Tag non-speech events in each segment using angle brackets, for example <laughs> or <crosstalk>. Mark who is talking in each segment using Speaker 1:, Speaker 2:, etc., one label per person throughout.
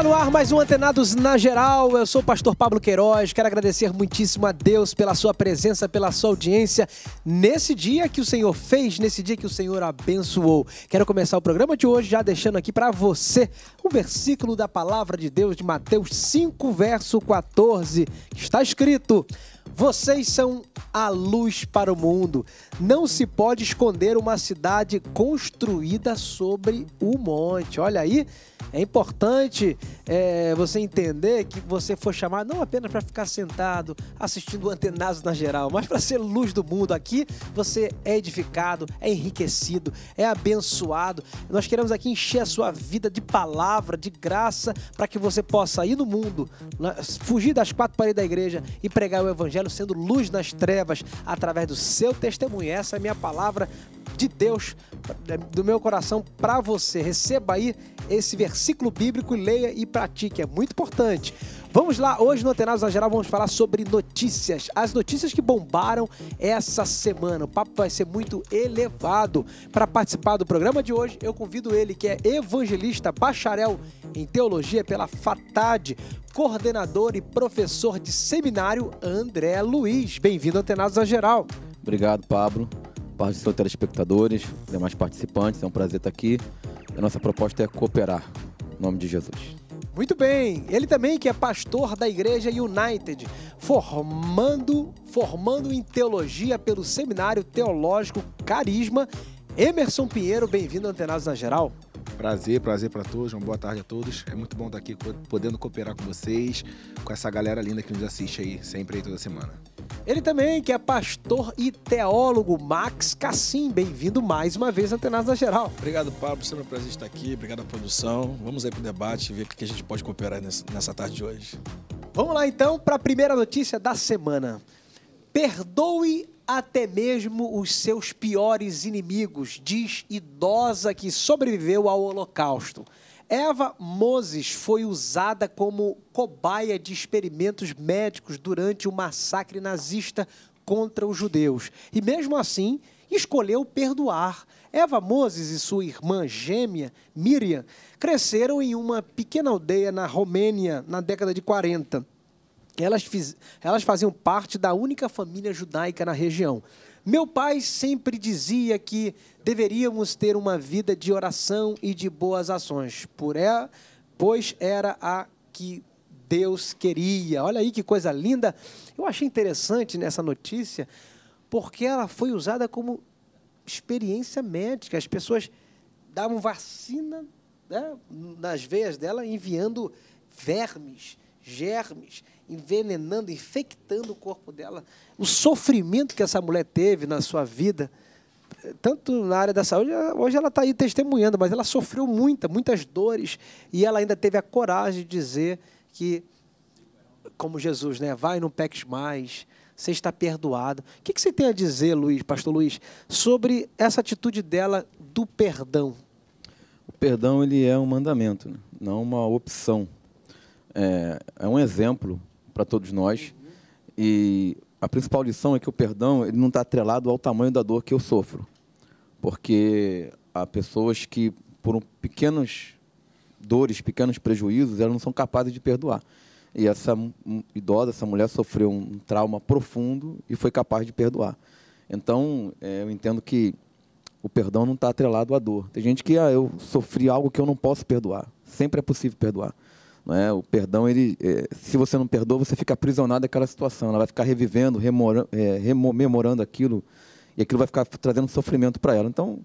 Speaker 1: Está no ar mais um Antenados na Geral. Eu sou o pastor Pablo Queiroz. Quero agradecer muitíssimo a Deus pela sua presença, pela sua audiência nesse dia que o Senhor fez, nesse dia que o Senhor abençoou. Quero começar o programa de hoje já deixando aqui para você um versículo da palavra de Deus de Mateus 5, verso 14. Está escrito: Vocês são a luz para o mundo. Não se pode esconder uma cidade construída sobre o monte. Olha aí, é importante é, você entender que você foi chamado não apenas para ficar sentado assistindo antenados na geral, mas para ser luz do mundo. Aqui você é edificado, é enriquecido, é abençoado. Nós queremos aqui encher a sua vida de palavra, de graça, para que você possa ir no mundo, fugir das quatro paredes da igreja e pregar o evangelho sendo luz nas trevas através do seu testemunho. Essa é a minha palavra de Deus, do meu coração para você. Receba aí esse versículo bíblico, leia e pratique, é muito importante. Vamos lá, hoje no Antenados na Geral vamos falar sobre notícias. As notícias que bombaram essa semana. O papo vai ser muito elevado. Para participar do programa de hoje, eu convido ele, que é evangelista, bacharel em teologia pela FATAD, coordenador e professor de
Speaker 2: seminário, André Luiz. Bem-vindo, Antenados na Geral. Obrigado, Pablo parte dos seus telespectadores, demais participantes. É um prazer estar aqui. A nossa proposta é cooperar. Em nome de Jesus.
Speaker 1: Muito bem, ele também que é pastor da igreja United, formando, formando em teologia pelo Seminário Teológico Carisma. Emerson Pinheiro, bem-vindo Antenados na Geral.
Speaker 3: Prazer, prazer para todos. Uma boa tarde a todos. É muito bom estar aqui podendo cooperar com vocês, com essa galera linda que nos assiste
Speaker 4: aí sempre aí toda semana.
Speaker 1: Ele também, que é pastor e teólogo Max
Speaker 4: Cassim. Bem-vindo mais uma vez à da Geral. Obrigado, Pablo. Sempre um prazer estar aqui. Obrigado à produção. Vamos aí para o debate e ver o que a gente pode cooperar nessa tarde de hoje. Vamos lá, então, para a primeira
Speaker 1: notícia da semana. Perdoe até mesmo os seus piores inimigos, diz idosa que sobreviveu ao Holocausto. Eva Moses foi usada como cobaia de experimentos médicos durante o massacre nazista contra os judeus. E mesmo assim, escolheu perdoar. Eva Moses e sua irmã gêmea, Miriam, cresceram em uma pequena aldeia na Romênia na década de 40. Elas, fiz, elas faziam parte da única família judaica na região. Meu pai sempre dizia que deveríamos ter uma vida de oração e de boas ações, por ela, é, pois era a que Deus queria. Olha aí que coisa linda. Eu achei interessante nessa notícia, porque ela foi usada como experiência médica. As pessoas davam vacina né, nas veias dela, enviando vermes germes, envenenando, infectando o corpo dela. O sofrimento que essa mulher teve na sua vida, tanto na área da saúde, hoje ela está aí testemunhando, mas ela sofreu muita, muitas dores, e ela ainda teve a coragem de dizer que, como Jesus, né, vai não peques mais, você está perdoado. O que, que você tem a dizer, Luiz, Pastor Luiz, sobre essa atitude dela do perdão?
Speaker 2: O perdão ele é um mandamento, né? não uma opção é, é um exemplo para todos nós. E a principal lição é que o perdão ele não está atrelado ao tamanho da dor que eu sofro. Porque há pessoas que, por um, pequenas dores, pequenos prejuízos, elas não são capazes de perdoar. E essa idosa, essa mulher, sofreu um trauma profundo e foi capaz de perdoar. Então, é, eu entendo que o perdão não está atrelado à dor. Tem gente que, ah, eu sofri algo que eu não posso perdoar. Sempre é possível perdoar. É? O perdão, ele, é, se você não perdoa, você fica aprisionado àquela situação. Ela vai ficar revivendo, remora, é, rememorando aquilo, e aquilo vai ficar trazendo sofrimento para ela. Então,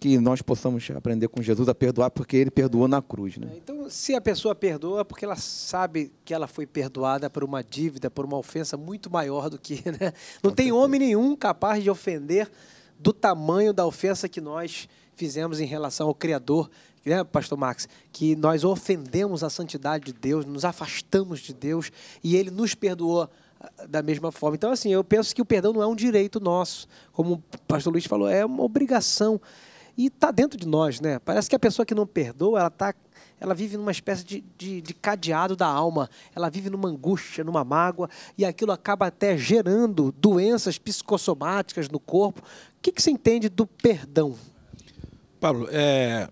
Speaker 2: que nós possamos aprender com Jesus a perdoar, porque ele perdoou na cruz. Né? É, então,
Speaker 1: se a pessoa perdoa, é porque ela sabe que ela foi perdoada por uma dívida, por uma ofensa muito maior do que. <laughs> Né? Não com tem certeza. homem nenhum capaz de ofender do tamanho da ofensa que nós fizemos em relação ao Criador né, pastor Max, que nós ofendemos a santidade de Deus, nos afastamos de Deus e ele nos perdoou ah, da mesma forma. Então, assim, eu penso que o perdão não é um direito nosso, como o pastor Luiz falou, é uma obrigação. E está dentro de nós, né? Parece que a pessoa que não perdoa, ela tá, ela vive numa espécie de, de, de cadeado da alma, ela vive numa angústia, numa mágoa, e aquilo acaba até gerando doenças psicossomáticas no corpo. O que, que se entende do perdão?
Speaker 4: Pablo, é,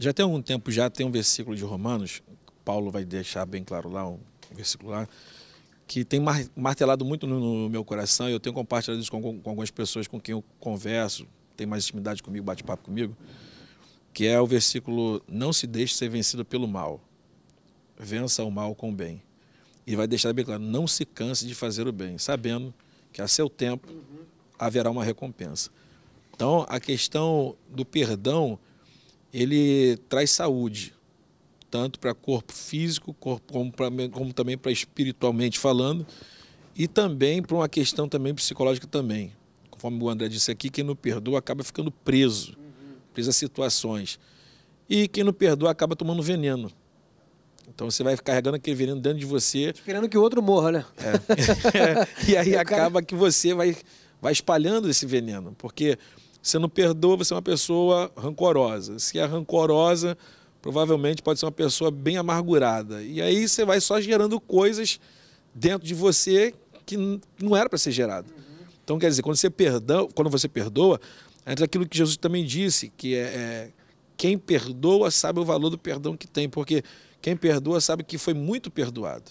Speaker 4: já tem algum tempo, já tem um versículo de Romanos, Paulo vai deixar bem claro lá, um versículo lá, que tem martelado muito no meu coração e eu tenho compartilhado isso com, com algumas pessoas com quem eu converso, tem mais intimidade comigo, bate papo comigo, que é o versículo: Não se deixe ser vencido pelo mal, vença o mal com o bem. E vai deixar bem claro: não se canse de fazer o bem, sabendo que a seu tempo uhum. haverá uma recompensa. Então, a questão do perdão ele traz saúde, tanto para corpo físico, corpo, como, pra, como também para espiritualmente falando, e também para uma questão também psicológica também. Conforme o André disse aqui, quem não perdoa acaba ficando preso, preso a situações. E quem não perdoa acaba tomando veneno. Então você vai carregando aquele veneno dentro de você. Esperando que o outro morra, né? É. <laughs> e aí <laughs> acaba que você vai, vai espalhando esse veneno. Porque você não perdoa, você é uma pessoa rancorosa. Se é rancorosa, provavelmente pode ser uma pessoa bem amargurada. E aí você vai só gerando coisas dentro de você que não era para ser gerado. Então, quer dizer, quando você, perdoa, quando você perdoa, entra aquilo que Jesus também disse, que é, é quem perdoa sabe o valor do perdão que tem, porque quem perdoa sabe que foi muito perdoado.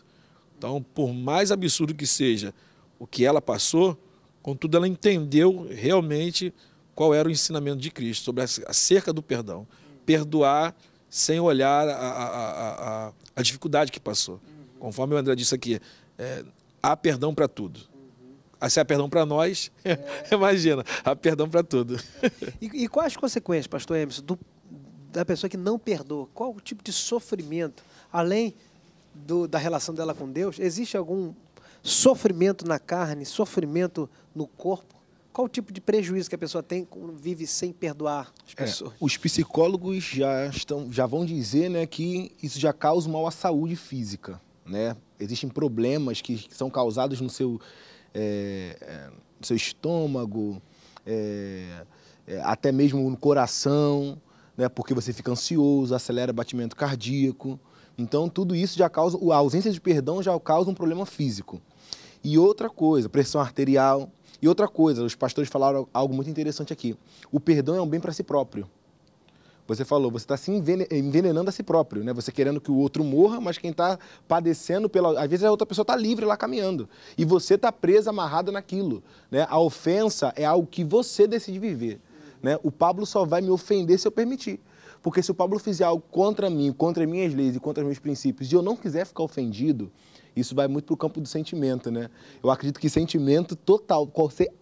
Speaker 4: Então, por mais absurdo que seja o que ela passou, contudo, ela entendeu realmente qual era o ensinamento de Cristo sobre acerca do perdão. Perdoar sem olhar a, a, a, a dificuldade que passou. Conforme o André disse aqui, é, há perdão para tudo. Ah, se há perdão para nós, é. <laughs> imagina, há perdão para tudo.
Speaker 1: E, e, quais as consequências, pastor Emerson, do, da pessoa que não perdoa? Qual o tipo de sofrimento, além do, da relação dela com Deus, existe algum sofrimento na carne, sofrimento no corpo? Qual o tipo de prejuízo que a pessoa tem quando vive sem perdoar as
Speaker 3: é, pessoas? É, os psicólogos já, estão, já vão dizer né, que isso já causa mal à saúde física. Né? Existem problemas que são causados no seu, é, é no seu estômago, é, é, até mesmo no coração, né, porque você fica ansioso, acelera batimento cardíaco. Então, tudo isso já causa, a ausência de perdão já causa um problema físico. E outra coisa, pressão arterial, e outra coisa, os pastores falaram algo muito interessante aqui. O perdão é um bem para si próprio. Você falou, você está se envenenando a si próprio, né? Você querendo que o outro morra, mas quem está padecendo pela. Às vezes a outra pessoa está livre lá caminhando. E você está presa, amarrada naquilo. Né? A ofensa é algo que você decide viver. Né? O Pablo só vai me ofender se eu permitir. Porque se o Pablo fizer algo contra mim, contra minhas leis e contra meus princípios, e eu não quiser ficar ofendido, isso vai muito para o campo do sentimento, né? Eu acredito que sentimento total,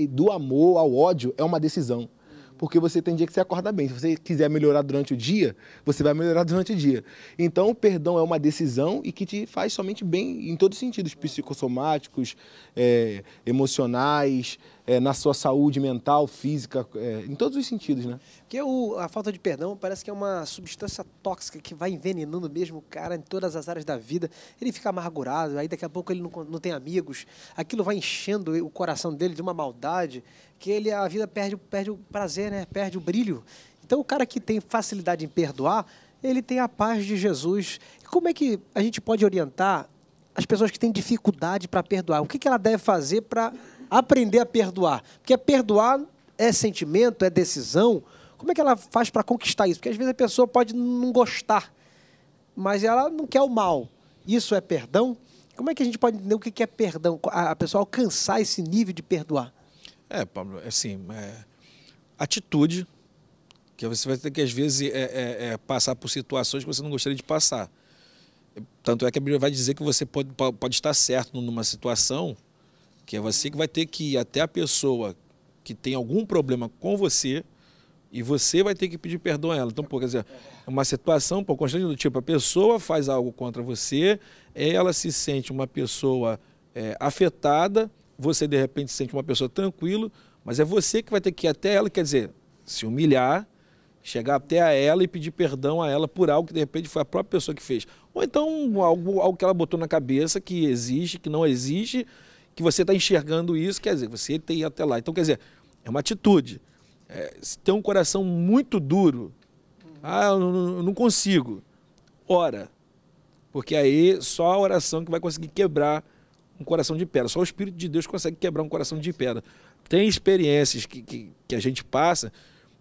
Speaker 3: do amor ao ódio, é uma decisão porque você tem dia que você acorda bem. Se você quiser melhorar durante o dia, você vai melhorar <laughs> durante o dia. Então, o perdão é uma decisão e que te faz somente bem em todos os sentidos, psicossomáticos, é, emocionais, é, na sua saúde mental, física,
Speaker 1: é, em todos os sentidos, né? Porque o, a falta de perdão parece que é uma substância tóxica que vai envenenando mesmo o cara em todas as áreas da vida. Ele fica amargurado, aí daqui a pouco ele não, não tem amigos. Aquilo vai enchendo o coração dele de uma maldade que ele, a vida perde, perde o prazer, né? Perde o brilho. Então o cara que tem facilidade em perdoar, ele tem a paz de Jesus. Como é que a gente pode orientar as pessoas que têm dificuldade para perdoar? O que, que ela deve fazer para aprender a perdoar? Porque perdoar é sentimento, é decisão. Como é que ela faz para conquistar isso? Porque às vezes a pessoa pode não gostar, mas ela não quer o mal. Isso é perdão? Como é que a gente pode entender o que é
Speaker 4: perdão? A pessoa alcançar esse nível de perdoar? É, Pablo, é assim, é, atitude, que você vai ter que, às vezes, é, é, é, passar por situações que você não gostaria de passar. Tanto é que a Bíblia vai dizer que você pode, pode estar certo numa situação que é você que vai ter que ir até a pessoa que tem algum problema com você e você vai ter que pedir perdão a ela. Então, por quer dizer, é uma situação por constante do tipo, a pessoa faz algo contra você, é, ela se sente uma pessoa é, afetada, você de repente se sente uma pessoa tranquila, mas é você que vai ter que ir até ela, quer dizer, se humilhar, chegar até a ela e pedir perdão a ela por algo que de repente foi a própria pessoa que fez. Ou então algo, algo que ela botou na cabeça que existe, que não existe, que você está enxergando isso, quer dizer, você tem até lá. Então, quer dizer, é uma atitude. É, se tem um coração muito duro, ah, eu não, eu não consigo. Ora, porque aí só a oração que vai conseguir quebrar um coração de pedra. Só o Espírito de Deus consegue quebrar um coração de pedra. Tem experiências que, que, que a gente passa,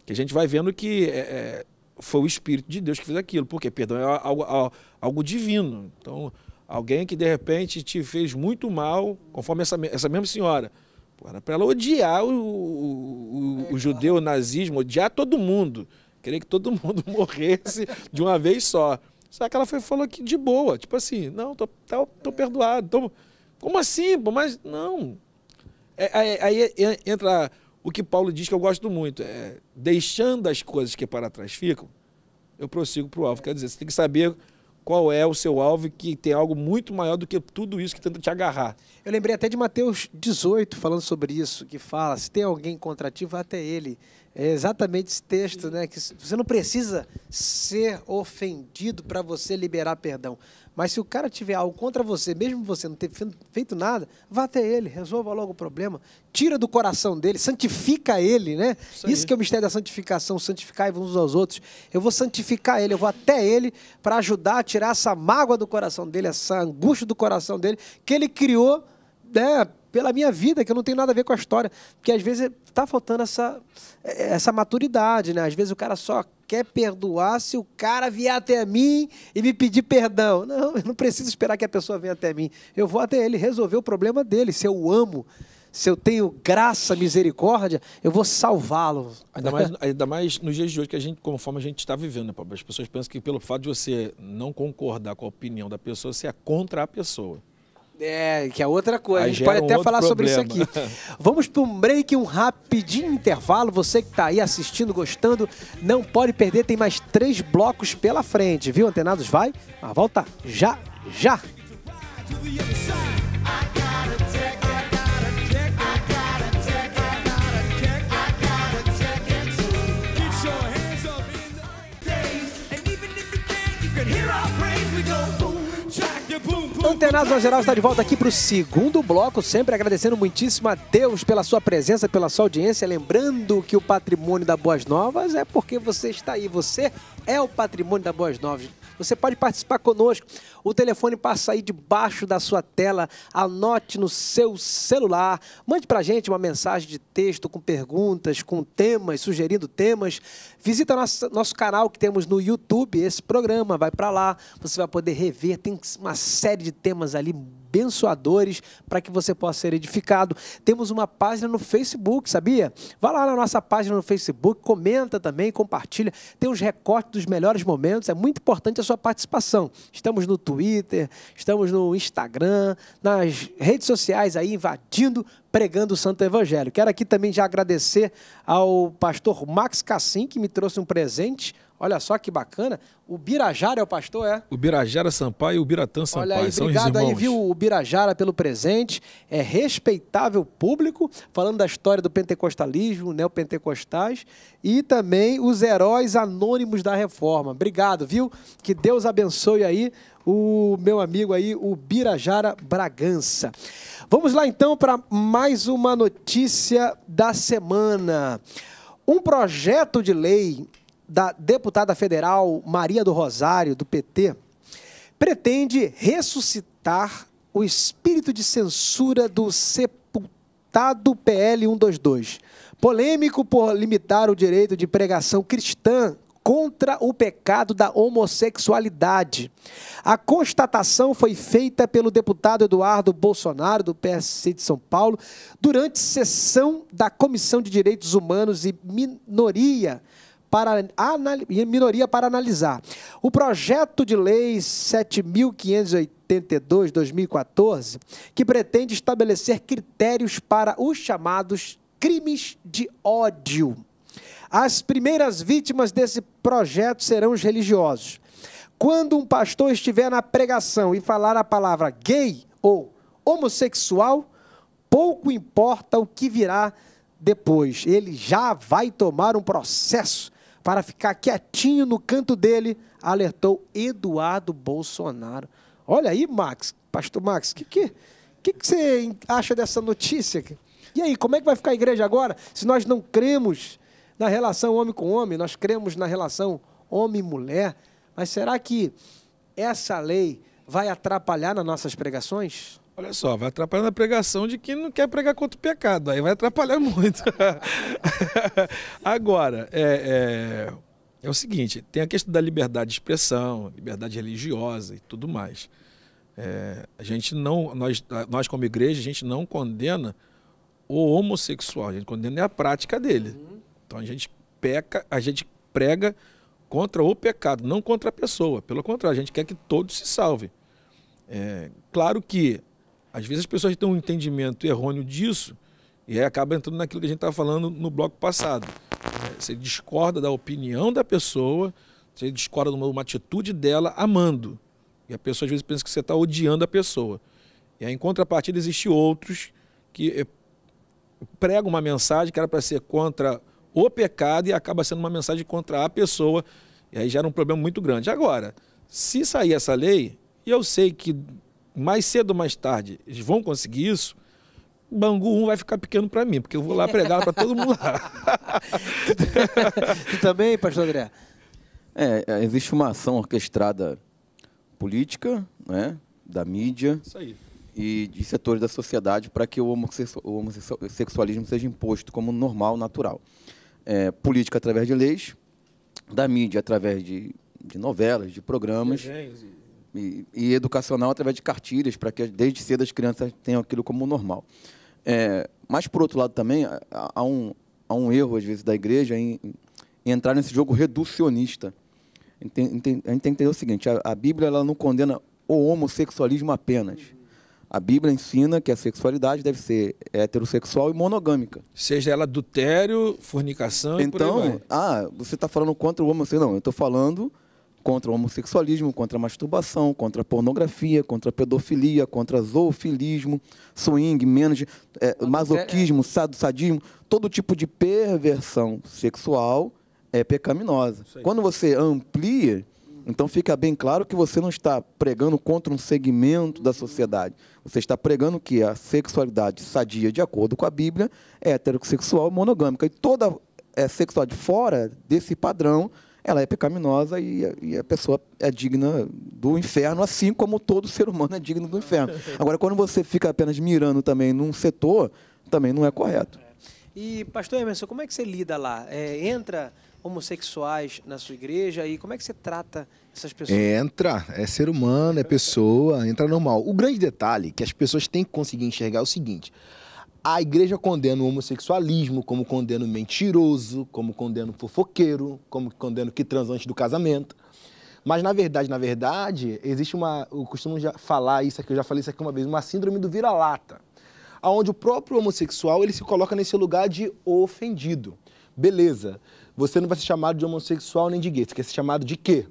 Speaker 4: que a gente vai vendo que é, é foi o Espírito de Deus que fez aquilo. Porque perdão é algo, algo divino. Então, Alguém que de repente te fez muito mal, conforme essa, essa mesma senhora. Pô, era para ela odiar o, o, o, o judeu o nazismo, odiar todo mundo. Queria que todo <laughs> mundo morresse de uma vez só. Só que ela foi, falou que de boa, tipo assim, não, tô, tô, tá, tô perdoado. Tô... Como assim? Pô? Mas não. É, aí, aí entra o que Paulo diz que eu gosto muito: é, deixando as coisas que para trás ficam, eu prossigo para o alvo. Quer dizer, você tem que saber qual é o seu alvo, que tem algo muito maior do que tudo isso que tenta te agarrar.
Speaker 1: Eu lembrei até de Mateus 18 falando sobre isso, que fala: se tem alguém contrativo vá até ele. É exatamente esse texto, né? Que você não precisa ser ofendido para você liberar perdão. Mas se o cara tiver algo contra você, mesmo você não ter feito nada, vá até ele, resolva logo o problema, tira do coração dele, santifica ele, né? Isso, Isso que é o mistério da santificação, santificar uns aos outros. Eu vou santificar ele, eu vou até ele para ajudar a tirar essa mágoa do coração dele, essa angústia do coração dele que ele criou né, pela minha vida, que eu não tenho nada a ver com a história. Porque às vezes está faltando essa, essa maturidade, né? Às vezes o cara só quer perdoar se o cara vier até mim e me pedir perdão. <laughs> Não, eu não preciso esperar que a pessoa venha até mim. Eu vou até ele resolver o problema dele, se eu amo. Se eu tenho graça, misericórdia, eu vou salvá-lo.
Speaker 4: Ainda mais, ainda mais nos dias de hoje, que a gente, conforme a gente está vivendo, né, As pessoas pensam que pelo fato de você não concordar com a opinião da pessoa, você é contra a pessoa.
Speaker 1: É, que é outra
Speaker 4: coisa. Aí a gente pode é um até falar problema. sobre isso aqui.
Speaker 1: <laughs> Vamos para um break, um rapidinho intervalo. Você que está aí assistindo, gostando, não pode perder. Tem mais três blocos pela frente, viu, Antenados? Vai, a ah, volta já, já. Hero! Antenados ao Geral está de volta aqui para o segundo bloco, sempre agradecendo muitíssimo a Deus pela sua presença, pela sua audiência. Lembrando que o patrimônio da Boas Novas é porque você está aí, você é o patrimônio da Boas Novas. Você pode participar conosco. O telefone passa aí debaixo da sua tela. Anote no seu celular. Mande para a gente uma mensagem de texto com perguntas, com temas, sugerindo temas. Visita nosso, nosso canal que temos no YouTube, esse programa. Vai para lá. Você vai poder rever. Tem uma série de temas ali abençoadores para que você possa ser edificado. Temos uma página no Facebook, sabia? Vá lá na nossa página no Facebook, comenta também, compartilha. Tem os recortes dos melhores momentos, é muito importante a sua participação. Estamos no Twitter, estamos no Instagram, nas redes sociais aí invadindo pregando o Santo Evangelho. Quero aqui também já agradecer ao pastor Max Cassim, que me trouxe um presente, Olha só que bacana. O Birajara é o pastor,
Speaker 4: é? O Birajara Sampaio e o Biratã Sampaio. Olha aí, São obrigado aí,
Speaker 1: viu, o Birajara pelo presente. É respeitável público, falando da história do pentecostalismo, neopentecostais, né, e também os heróis anônimos da reforma. Obrigado, viu? Que Deus abençoe aí o meu amigo aí, o Birajara Bragança. Vamos lá então para mais uma notícia da semana. Um projeto de lei da deputada federal Maria do Rosário, do PT, pretende ressuscitar o espírito de censura do sepultado PL 122, polêmico por limitar o direito de pregação cristã contra o pecado da homossexualidade. A constatação foi feita pelo deputado Eduardo Bolsonaro, do PSC de São Paulo, durante sessão da Comissão de Direitos Humanos e Minoria para anal... minoria para analisar. O projeto de lei 7582/2014, que pretende estabelecer critérios para os chamados crimes de ódio. As primeiras vítimas desse projeto serão os religiosos. Quando um pastor estiver na pregação e falar a palavra gay ou homossexual, pouco importa o que virá depois, ele já vai tomar um processo para ficar quietinho no canto dele, alertou Eduardo Bolsonaro. Olha aí, Max, pastor Max, o que, que, que, que você acha dessa notícia? E aí, como é que vai ficar a igreja agora se nós não cremos na relação homem com homem, nós cremos na relação homem mulher? Mas será que essa lei vai
Speaker 4: atrapalhar
Speaker 1: nas nossas pregações? Olha
Speaker 4: só, vai atrapalhar na pregação de quem não quer pregar contra o pecado, aí vai atrapalhar <laughs> muito. Agora, é, é, é, o seguinte: tem a questão da liberdade de expressão, liberdade religiosa e tudo mais. É, a gente não, nós, nós como igreja, a gente não condena o homossexual, a gente condena a prática dele. Uhum. Então a gente peca, a gente prega contra o pecado, não contra a pessoa. Pelo contrário, a gente quer que todos se salvem. É, claro que às vezes as pessoas têm um entendimento errôneo disso e aí acaba entrando naquilo que a gente estava falando no bloco passado. É, você discorda da opinião da pessoa, você discorda de uma, uma atitude dela amando. E a pessoa às vezes pensa que você está odiando a pessoa. E aí, em contrapartida, existem outros que eh, pregam uma mensagem que era para ser contra o pecado e acaba sendo uma mensagem contra a pessoa. E aí gera um problema muito grande. Agora, se sair essa lei, e eu sei que mais cedo ou mais tarde eles vão conseguir isso, Bangu 1 vai ficar pequeno para mim, porque eu vou lá pregar para todo mundo lá.
Speaker 2: tu <laughs> também, pastor André? É, é, existe uma ação orquestrada política, né, da mídia e de setores da sociedade para que o homossexualismo seja imposto como normal, natural. É, política através de leis, da mídia através de, de novelas, de programas, desenhos, e, e educacional através de cartilhas, para que desde cedo as crianças tenham aquilo como normal. É, mas, por outro lado, também há, um, há um erro, às vezes, da igreja em, em entrar nesse jogo reducionista. a gente tem que entender o seguinte: a, a Bíblia ela não condena o homossexualismo apenas. A Bíblia ensina que a sexualidade deve ser heterossexual e monogâmica.
Speaker 4: Seja ela adultério, fornicação então, e por aí então, vai.
Speaker 2: ah, você está falando contra o homossexual. Não, eu estou falando contra o homossexualismo, contra a masturbação, contra a pornografia, contra a pedofilia, contra zoofilismo, swing, menos, é, é masoquismo, é. sadismo, todo tipo de perversão sexual é pecaminosa. Quando você amplia, então fica bem claro que você não está pregando contra um segmento da sociedade. Você está pregando que a sexualidade sadia, de acordo com a Bíblia, é heterossexual monogâmica. E toda é, sexualidade fora desse padrão ela é pecaminosa e a, e a, pessoa é digna do inferno, assim como todo ser humano é digno do inferno. <laughs> Agora, quando você fica apenas mirando também num setor, também não é correto. É.
Speaker 1: E, pastor Emerson, como é que você lida lá? É, entra homossexuais na sua igreja e como é que você trata essas pessoas?
Speaker 2: Entra,
Speaker 3: é ser humano, é pessoa, entra normal. O grande detalhe que as pessoas têm que conseguir enxergar é o seguinte: a igreja condena o homossexualismo, como condena o mentiroso, como condena o fofoqueiro, como condena o que transante do casamento. Mas na verdade, na verdade, existe uma. Eu costumo já falar isso aqui, eu já falei isso aqui uma vez, uma síndrome do vira-lata. Onde o próprio homossexual ele se coloca nesse lugar de ofendido. Beleza, você não vai ser chamado de homossexual nem de gay, você quer ser chamado de quê?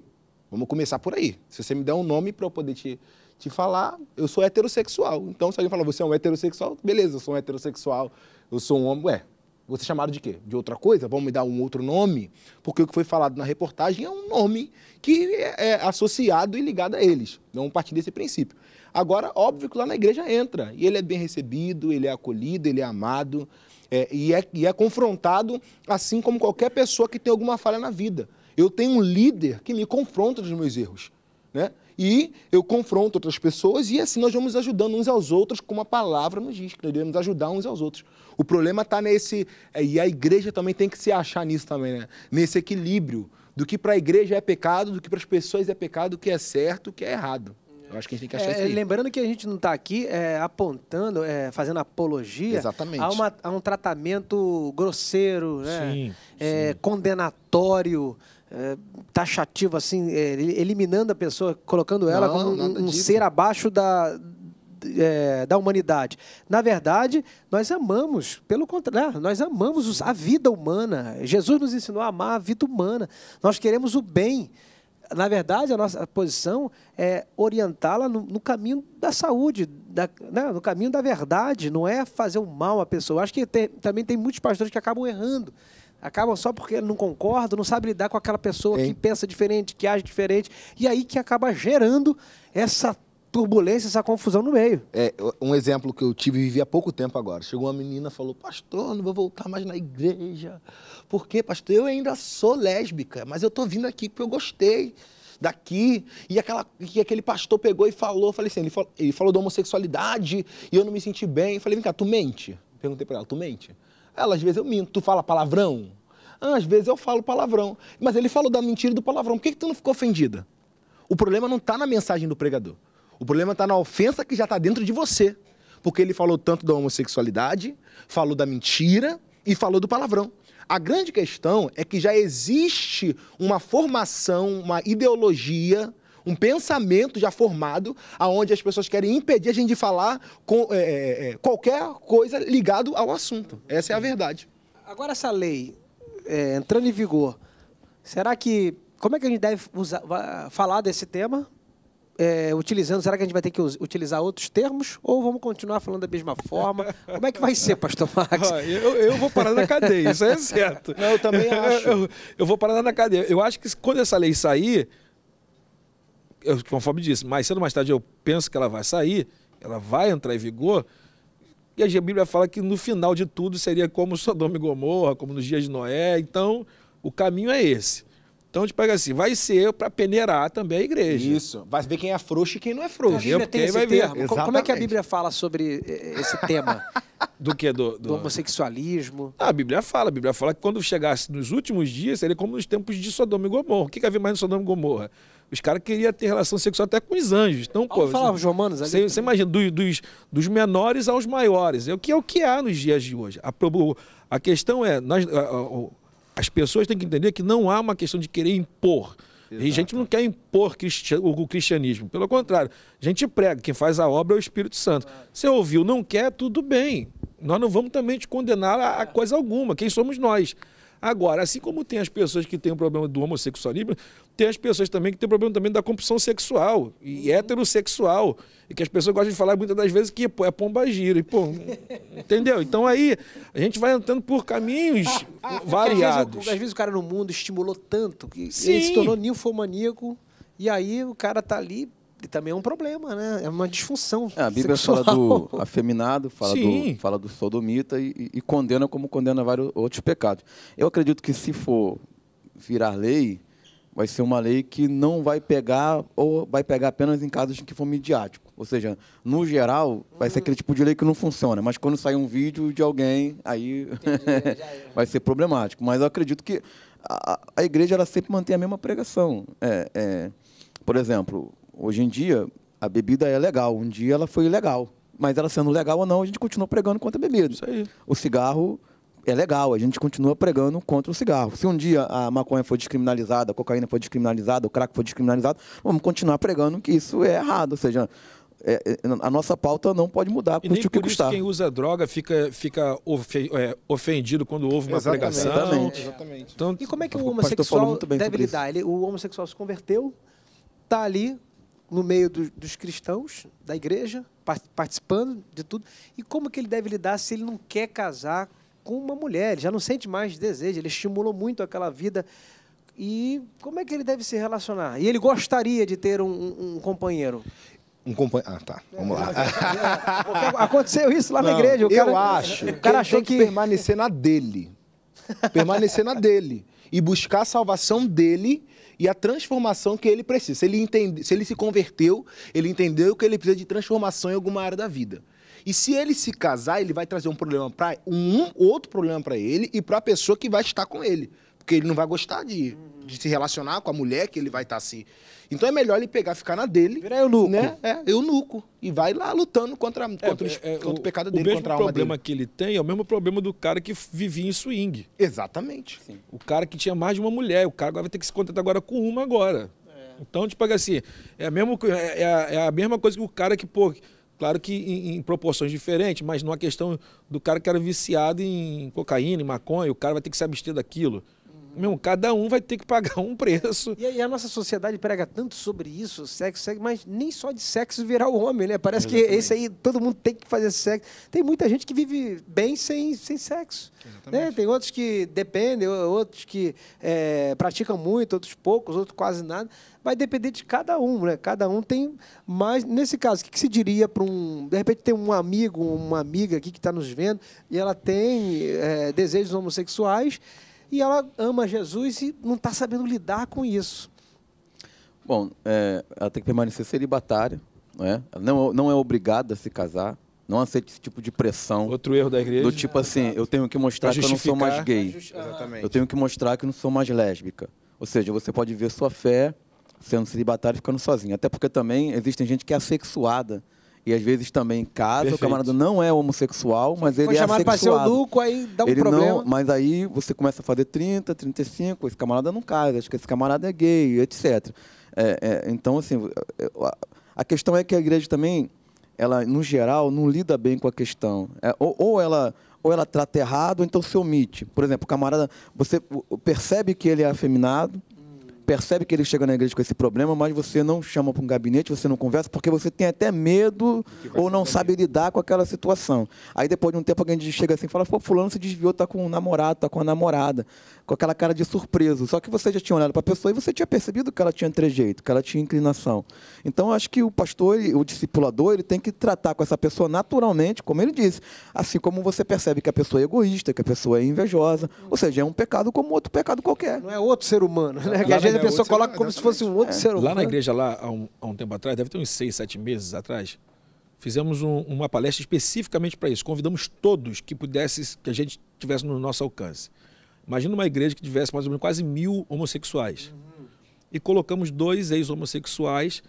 Speaker 3: Vamos começar por aí. Se você me der um nome para eu poder te te falar, eu sou heterossexual. Então, se alguém falar, você é um heterossexual, beleza, eu sou um heterossexual, eu sou um homem, ué, você é chamado de quê? De outra coisa? Vamos me dar um outro nome? Porque o que foi falado na reportagem é um nome que é, é associado e ligado a eles. Vamos partir desse princípio. Agora, óbvio que lá na igreja entra, e ele é bem recebido, ele é acolhido, ele é amado, é, e, é, e é confrontado assim como qualquer pessoa que tem alguma falha na vida. Eu tenho um líder que me confronta dos meus erros, né? e eu confronto outras pessoas e assim nós vamos ajudando uns aos outros como a palavra nos diz, que nós devemos ajudar uns aos outros. O problema está nesse, é, e a igreja também tem que se achar nisso também, né? nesse equilíbrio do que para a igreja é pecado, do que para as pessoas é pecado, o que é
Speaker 1: certo, o que é errado. Eu acho que a gente tem que achar é, isso aí. Lembrando que a gente não está aqui é, apontando, é, fazendo apologia Exatamente. A, uma, a um tratamento grosseiro, né? sim, é, sim. condenatório. É, taxativo, assim, é, eliminando a pessoa, colocando ela não, como um, um ser abaixo da, é, da humanidade. Na verdade, nós amamos, pelo contrário, né, nós amamos a vida humana. Jesus nos ensinou a amar a vida humana. Nós queremos o bem. Na verdade, a nossa posição é orientá-la no, no, caminho da saúde, da, né, no caminho da verdade, não é fazer o mal à pessoa. Acho que tem, também tem muitos pastores que acabam errando Acabam só porque não concorda, não sabe lidar com aquela pessoa Sim. que pensa diferente, que age diferente. E aí que acaba gerando essa turbulência, essa confusão no meio.
Speaker 3: É, um exemplo que eu tive, vivi há pouco tempo agora. Chegou uma menina falou, pastor, não vou voltar mais na igreja. Por quê, pastor? Eu ainda sou lésbica, mas eu tô vindo aqui porque eu gostei daqui. E, aquela, e aquele pastor pegou e falou, falei assim, ele falou, ele falou da homossexualidade e eu não me senti bem. falei, vem cá, tu mente? Perguntei para ela, tu mente? Ela, às vezes eu minto, tu fala palavrão? Ah, às vezes eu falo palavrão. Mas ele falou da mentira e do palavrão. Por que, que tu não ficou ofendida? O problema não está na mensagem do pregador. O problema está na ofensa que já está dentro de você. Porque ele falou tanto da homossexualidade, falou da mentira e falou do palavrão. A grande questão é que já existe uma formação, uma ideologia um pensamento já formado, aonde as pessoas querem impedir a gente de falar com, é, é, é,
Speaker 1: qualquer coisa ligado ao assunto. Essa é a verdade. Agora essa lei é, entrando em vigor, será que como é que a gente deve usar, falar desse tema? É, utilizando, será que a gente vai ter que utilizar outros termos ou vamos continuar falando da mesma
Speaker 4: forma? Como é que vai ser, Pastor Max? Ah, eu, eu vou parar na cadeia, isso é certo. Não, eu também <laughs> acho. Eu, eu, vou parar na cadeia. Eu acho que quando essa lei sair, eu, conforme disse, mais cedo ou mais tarde eu penso que ela vai sair, ela vai entrar em vigor, e a Bíblia fala que no final de tudo seria como <laughs> Sodoma e Gomorra, como nos dias de Noé. Então, o caminho é esse. Então, a gente pega assim, vai ser para peneirar também a igreja. Isso, vai ver quem é frouxo e quem não é frouxo. A Bíblia tem esse vai termo. Ver. Como é que a Bíblia fala sobre eh, eh, esse tema? <laughs> do que? Do, do... do homossexualismo? Ah, a Bíblia fala. A Bíblia fala que quando chegasse nos últimos dias, seria como nos tempos de Sodoma e Gomorra. O que, que havia mais no Sodoma e Gomorra? Os caras queriam ter relação sexual até com os anjos. Então, pô, falava os romanos ali. Você, imagina, do, dos, dos menores aos maiores. É o que é o que há nos dias de hoje. A, a questão é, nós, as pessoas têm que entender que não há uma questão de querer impor. Exato. A gente não quer impor o cristianismo. Pelo contrário, a gente prega. Quem faz a obra é o Espírito Santo. Você ouviu, não quer, tudo bem. Nós não vamos também te condenar a, a é. coisa alguma. Quem somos nós? Agora, assim como tem as pessoas que têm o problema do homossexualismo, tem as pessoas também que têm problema também da compulsão sexual e uhum. heterossexual. E que as pessoas gostam de falar muitas das vezes que é pomba gira. E, pô, entendeu? Então aí a gente vai entrando por caminhos variados. Ah, ah, é às vezes,
Speaker 1: às vezes, o cara no mundo estimulou tanto que Sim. ele se tornou ninfomaníaco. E aí o cara tá ali e também é um problema, né? É uma disfunção. É, a Bíblia sexual. fala do <laughs>
Speaker 2: afeminado, fala, do, fala do sodomita e, e, condena como condena vários outros pecados. Eu acredito que se for virar lei, vai ser uma lei que não vai pegar ou vai pegar apenas em casos que for midiático. Ou seja, no geral, vai ser aquele tipo de lei que não funciona. Mas quando sair um vídeo de alguém, aí <laughs> vai ser problemático. Mas eu acredito que a, a igreja ela sempre mantém a mesma pregação. É, é, por exemplo, hoje em dia, a bebida é legal. Um dia ela foi ilegal. Mas ela sendo legal ou não, a gente continua pregando contra a bebida. O cigarro é legal, a gente continua pregando contra o cigarro. Se um dia a maconha for descriminalizada, a cocaína for descriminalizada, o crack for descriminalizado, vamos continuar pregando que isso é errado. Ou seja, é, é a nossa pauta não pode mudar, custe nem o tipo que gostar. custar. Isso quem
Speaker 4: usa droga fica, fica é, ofendido quando houve uma Exatamente. pregação. Exatamente. Então, e como é que o homossexual deve lidar?
Speaker 1: Ele, o homossexual se converteu, está ali no meio do, dos cristãos, da igreja, participando de tudo. E como que ele deve lidar se ele não quer casar com uma mulher, ele já não sente mais desejo, ele estimulou muito aquela vida. E como é que ele deve se relacionar? E ele gostaria de ter um, um, um companheiro? Um companheiro. Ah, tá. É, Vamos lá. É, é, Aconteceu isso lá não, na igreja. O cara, eu acho. O cara achou que, que
Speaker 3: permanecer na dele. Permanecer na dele. E buscar a salvação dele e a transformação que ele precisa. Se ele, entende, se ele se converteu, ele entendeu que ele precisa de transformação em alguma área da vida. E se ele se casar, ele vai trazer um problema para um outro problema para ele e para a pessoa que vai estar com ele, porque ele não vai gostar de, de se relacionar com a mulher que ele vai estar assim. Então é melhor ele pegar, ficar na dele. Virar eunuco. Né? É, eunuco. E vai lá lutando contra, é, contra, é, é, é, contra o pecado dele, o mesmo contra a problema dele.
Speaker 4: que ele tem é o mesmo problema do cara que vivia em swing. Exatamente. Sim. O cara que tinha mais de uma mulher. O cara vai ter que se contentar agora com uma agora. É. Então, tipo assim, é a, mesma, é, é, a, é a mesma coisa que o cara que, pô, Claro que em, em, proporções diferentes, mas numa questão do cara que era viciado em cocaína, em maconha, o cara vai ter que se abster daquilo meu, cada um vai ter que pagar um preço. E, e a nossa sociedade prega tanto sobre isso, sexo,
Speaker 1: sexo, mas nem só de sexo virar o homem, né? Parece Exatamente. que esse aí todo mundo tem que fazer sexo. Tem muita gente que vive bem sem, sem sexo. Né? Tem outros que dependem, outros que é, praticam muito, outros poucos, outros quase nada. Vai depender de cada um, né? Cada um tem mas Nesse caso, o que, que se diria para um. De repente tem um amigo, uma amiga aqui que está nos vendo e ela tem é, desejos homossexuais e ela ama Jesus e não está sabendo lidar com isso.
Speaker 2: Bom, é, ela tem que permanecer celibatária, né? ela não, não é obrigada a se casar, não aceita esse tipo de pressão. Outro erro da igreja. Do tipo assim, eu tenho que mostrar que eu não sou mais gay. Exatamente. Eu tenho que mostrar que eu não sou mais lésbica. Ou seja, você pode ver sua fé sendo celibatária e ficando sozinha. Até porque também existem gente que é assexuada e às vezes também em casa. Perfeito. O camarada não é homossexual, mas ele Foi é chamado para ser aí dá um ele problema. Não, mas aí você começa a fazer 30, 35, esse camarada não casa, acho que esse camarada é gay, etc. É, é, então, assim, a questão é que a igreja também, ela, no geral, não lida bem com a questão. É, ou, ou, ela ou ela trata errado, ou então se omite. Por exemplo, o camarada, você percebe que ele é afeminado, percebe que ele chega na igreja com esse problema, mas você não chama para um gabinete, você não conversa, porque você tem até medo ou não sabe lidar com aquela situação. Aí depois de um tempo alguém chega assim e fala, pô, fulano se desviou, tá com um namorado, tá com a namorada com aquela cara de surpreso. Só que você já tinha olhado para a pessoa e você tinha percebido que ela tinha trejeito, que ela tinha inclinação. Então, acho que o pastor, o discipulador, ele tem que tratar com essa pessoa naturalmente, como ele disse. Assim como você percebe que a pessoa é egoísta, que a pessoa é invejosa. Ou seja, é um pecado como outro pecado qualquer. Não é outro ser humano, né? Que às vezes a é pessoa
Speaker 4: coloca como se fosse um outro é. ser humano. Lá na igreja, lá há um, há um tempo atrás, deve ter uns seis, sete meses atrás, fizemos um, uma palestra especificamente para isso. Convidamos todos que pudesse, que a gente tivesse no nosso alcance. Imagina uma igreja que tivesse mais ou menos quase mil homossexuais. Uhum. E colocamos dois ex-homossexuais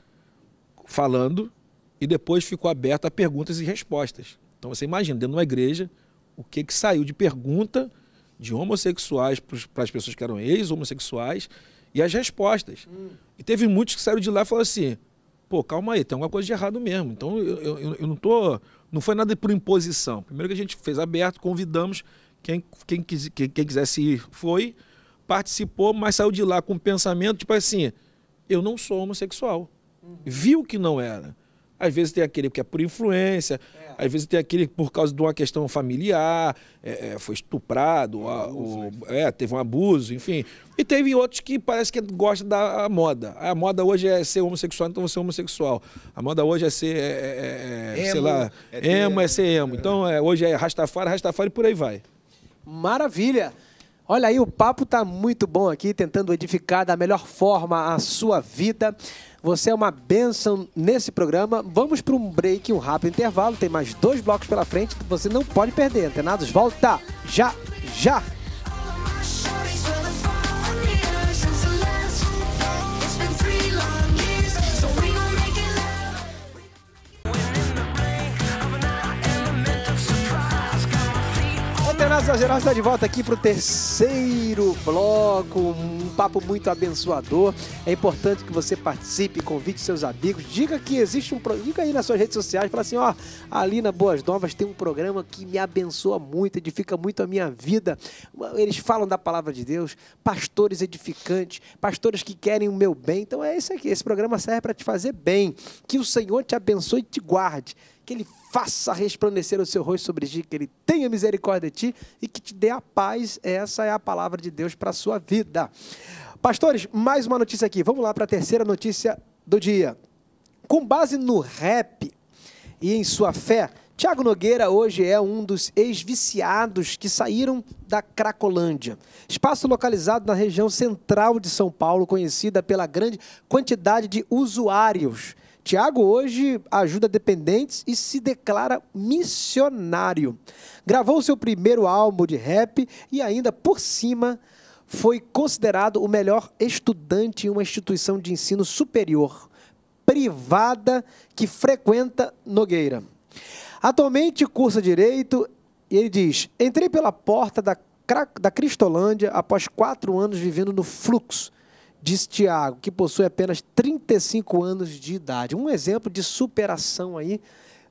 Speaker 4: falando e depois ficou aberto a perguntas e respostas. Então você imagina, dentro de uma igreja, o que, que saiu de pergunta de homossexuais para as pessoas que eram ex-homossexuais e as respostas. Hum. E teve muitos que saíram de lá e falaram assim: pô, calma aí, tem alguma coisa de errado mesmo. Então eu, eu, eu não tô. Não foi nada por imposição. Primeiro que a gente fez aberto, convidamos, quem, quem, quem, quem quisesse ir foi, participou, mas saiu de lá com o pensamento, tipo assim, eu não sou homossexual. Uhum. Viu que não era. Às vezes tem aquele que é por influência, é. às vezes tem aquele por causa de uma questão familiar, é, é foi estuprado, um né? é, teve um abuso, enfim. E teve outros que parece que gosta da moda. A moda hoje é ser homossexual, então você é homossexual. A moda hoje é ser, é, é, é emo, sei lá, é emo, é ser emo. Então hoje é Rastafari, Rastafari e por aí vai. Maravilha! Olha aí, o papo está
Speaker 1: muito bom aqui, tentando edificar da melhor forma a sua vida. Você é uma benção nesse programa. Vamos para um break, um rápido intervalo. Tem mais dois blocos pela frente que você não pode perder. Antenados, volta já, já! Mesa Geral está de volta aqui para o terceiro bloco, um papo muito abençoador. É importante que você participe, convide seus amigos, diga que existe um programa, diga aí nas suas redes sociais, fala assim, ó, ali na Boas Novas tem um programa que me abençoa muito, edifica muito a minha vida. Eles falam da palavra de Deus, pastores edificantes, pastores que querem o meu bem. Então é isso aqui, esse programa serve para te fazer bem. Que o Senhor te abençoe e te guarde que Ele faça resplandecer o seu rosto sobre ti, que ele tenha misericórdia de ti e que te dê a paz. Essa é a palavra de Deus para a sua vida. Pastores, mais uma notícia aqui. Vamos lá para a terceira notícia do dia. Com base no rap e em sua fé, Tiago Nogueira hoje é um dos ex-viciados que saíram da Cracolândia. Espaço localizado na região central de São Paulo, conhecida pela grande quantidade de usuários Tiago hoje ajuda dependentes e se declara missionário. Gravou seu primeiro álbum de rap e ainda por cima foi considerado o melhor estudante em uma instituição de ensino superior privada que frequenta Nogueira. Atualmente cursa direito e ele diz: entrei pela porta da, da Cristolândia após quatro anos vivendo no fluxo diz Tiago, que possui apenas 35 anos de idade. Um exemplo de superação aí,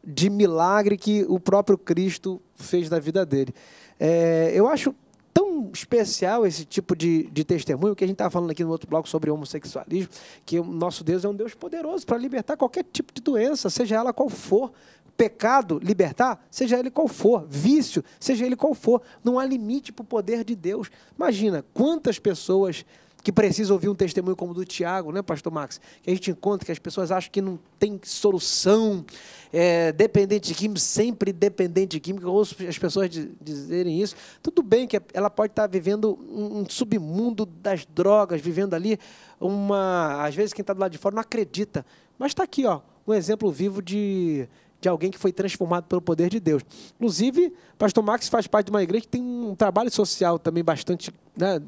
Speaker 1: de milagre que o próprio Cristo fez na vida dele. É, eu acho tão especial esse tipo de, de testemunho que a gente estava falando aqui no outro bloco sobre homossexualismo, que o nosso Deus é um Deus poderoso para libertar qualquer tipo de doença, seja ela qual for. Pecado, libertar, seja ele qual for. Vício, seja ele qual for. Não há limite para o poder de Deus. Imagina quantas pessoas que precisa ouvir um testemunho como o do Tiago, né, Pastor Max? Que a gente encontra que as pessoas acham que não tem solução, é, dependente de química, sempre dependente de química. Eu ouço as pessoas de, dizerem isso. Tudo bem que ela pode estar vivendo um, um submundo das drogas, vivendo ali uma. Às vezes quem está do lado de fora não acredita, mas está aqui, ó, um exemplo vivo de de alguém que foi transformado pelo poder de Deus. Inclusive, pastor Max faz parte de uma igreja que tem um trabalho social também bastante né,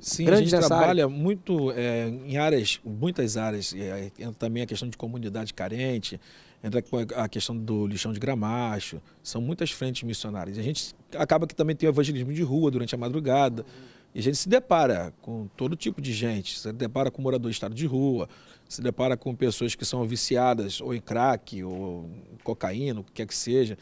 Speaker 2: Sim, grande a gente trabalha
Speaker 4: área. muito é, em áreas, muitas áreas, é, também a questão de comunidade carente, entra a questão do lixão de gramacho, são muitas frentes missionárias. A gente acaba que também tem o evangelismo de rua durante a madrugada, e a gente se depara com todo tipo de gente, se depara com morador de estado de rua, se depara com pessoas que são viciadas ou em crack ou cocaína, o que quer que seja.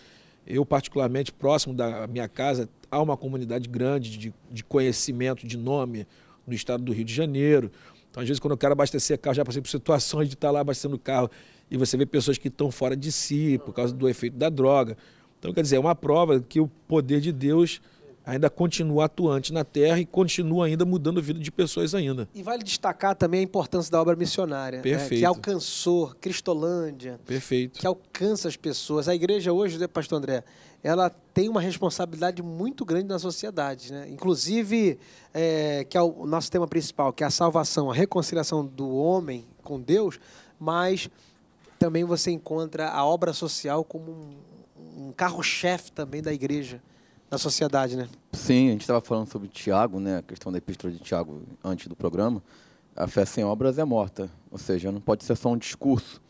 Speaker 4: Eu, particularmente, próximo da minha casa, há uma comunidade grande de, de conhecimento, de nome, no estado do Rio de Janeiro. Então, às vezes, quando eu quero abastecer carro, já passei por situações de estar lá abastecendo o carro e você vê pessoas que estão fora de si por causa do efeito da droga. Então, quer dizer, é uma prova que o poder de Deus ainda continua atuante na terra e continua ainda mudando a vida de pessoas ainda.
Speaker 1: E vale destacar também a importância da obra missionária, né? que alcançou Cristolândia, Perfeito. que alcança as pessoas. A igreja hoje, né, pastor André, ela tem uma responsabilidade muito grande na sociedade, né? Inclusive, é, que é o nosso tema principal, que é a salvação, a reconciliação do homem com Deus, mas também você encontra a obra social como um carro-chefe também da igreja na sociedade, né?
Speaker 2: Sim, a gente estava falando sobre Tiago, né? A questão da epístola de Tiago antes do programa. A fé sem obras é morta, ou seja, não pode ser só um discurso.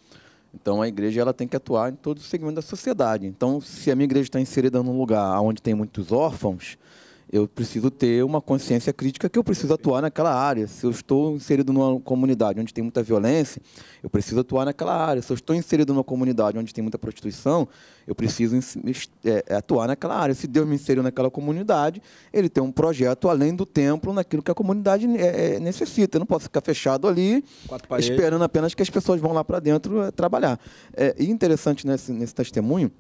Speaker 2: Então a igreja ela tem que atuar em todo o segmento da sociedade. Então, se a minha igreja está inserida num lugar onde tem muitos órfãos, eu preciso ter uma consciência crítica que eu preciso atuar naquela área. Se eu estou inserido numa comunidade onde tem muita violência, eu preciso atuar naquela área. Se eu estou inserido numa comunidade onde tem muita prostituição, eu preciso é, é, atuar naquela área. Se Deus me inseriu naquela comunidade, Ele tem um projeto além do templo naquilo que a comunidade é, necessita. Eu não posso ficar fechado ali, esperando apenas que as pessoas vão lá para dentro trabalhar. É, e interessante nesse, nesse testemunho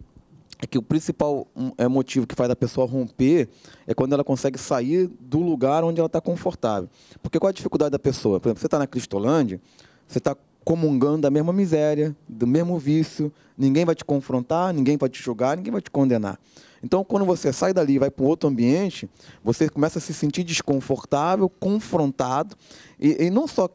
Speaker 2: é que o principal hum, é, motivo que faz a pessoa romper é quando ela consegue sair do lugar onde ela está confortável. Porque qual é a dificuldade da pessoa? Por exemplo, você está na Cristolândia, você está comungando da mesma miséria, do mesmo vício, ninguém vai te confrontar, ninguém vai te julgar, ninguém vai te condenar. Então, quando você sai dali e vai para um outro ambiente, você começa a se sentir desconfortável, confrontado, e, e não só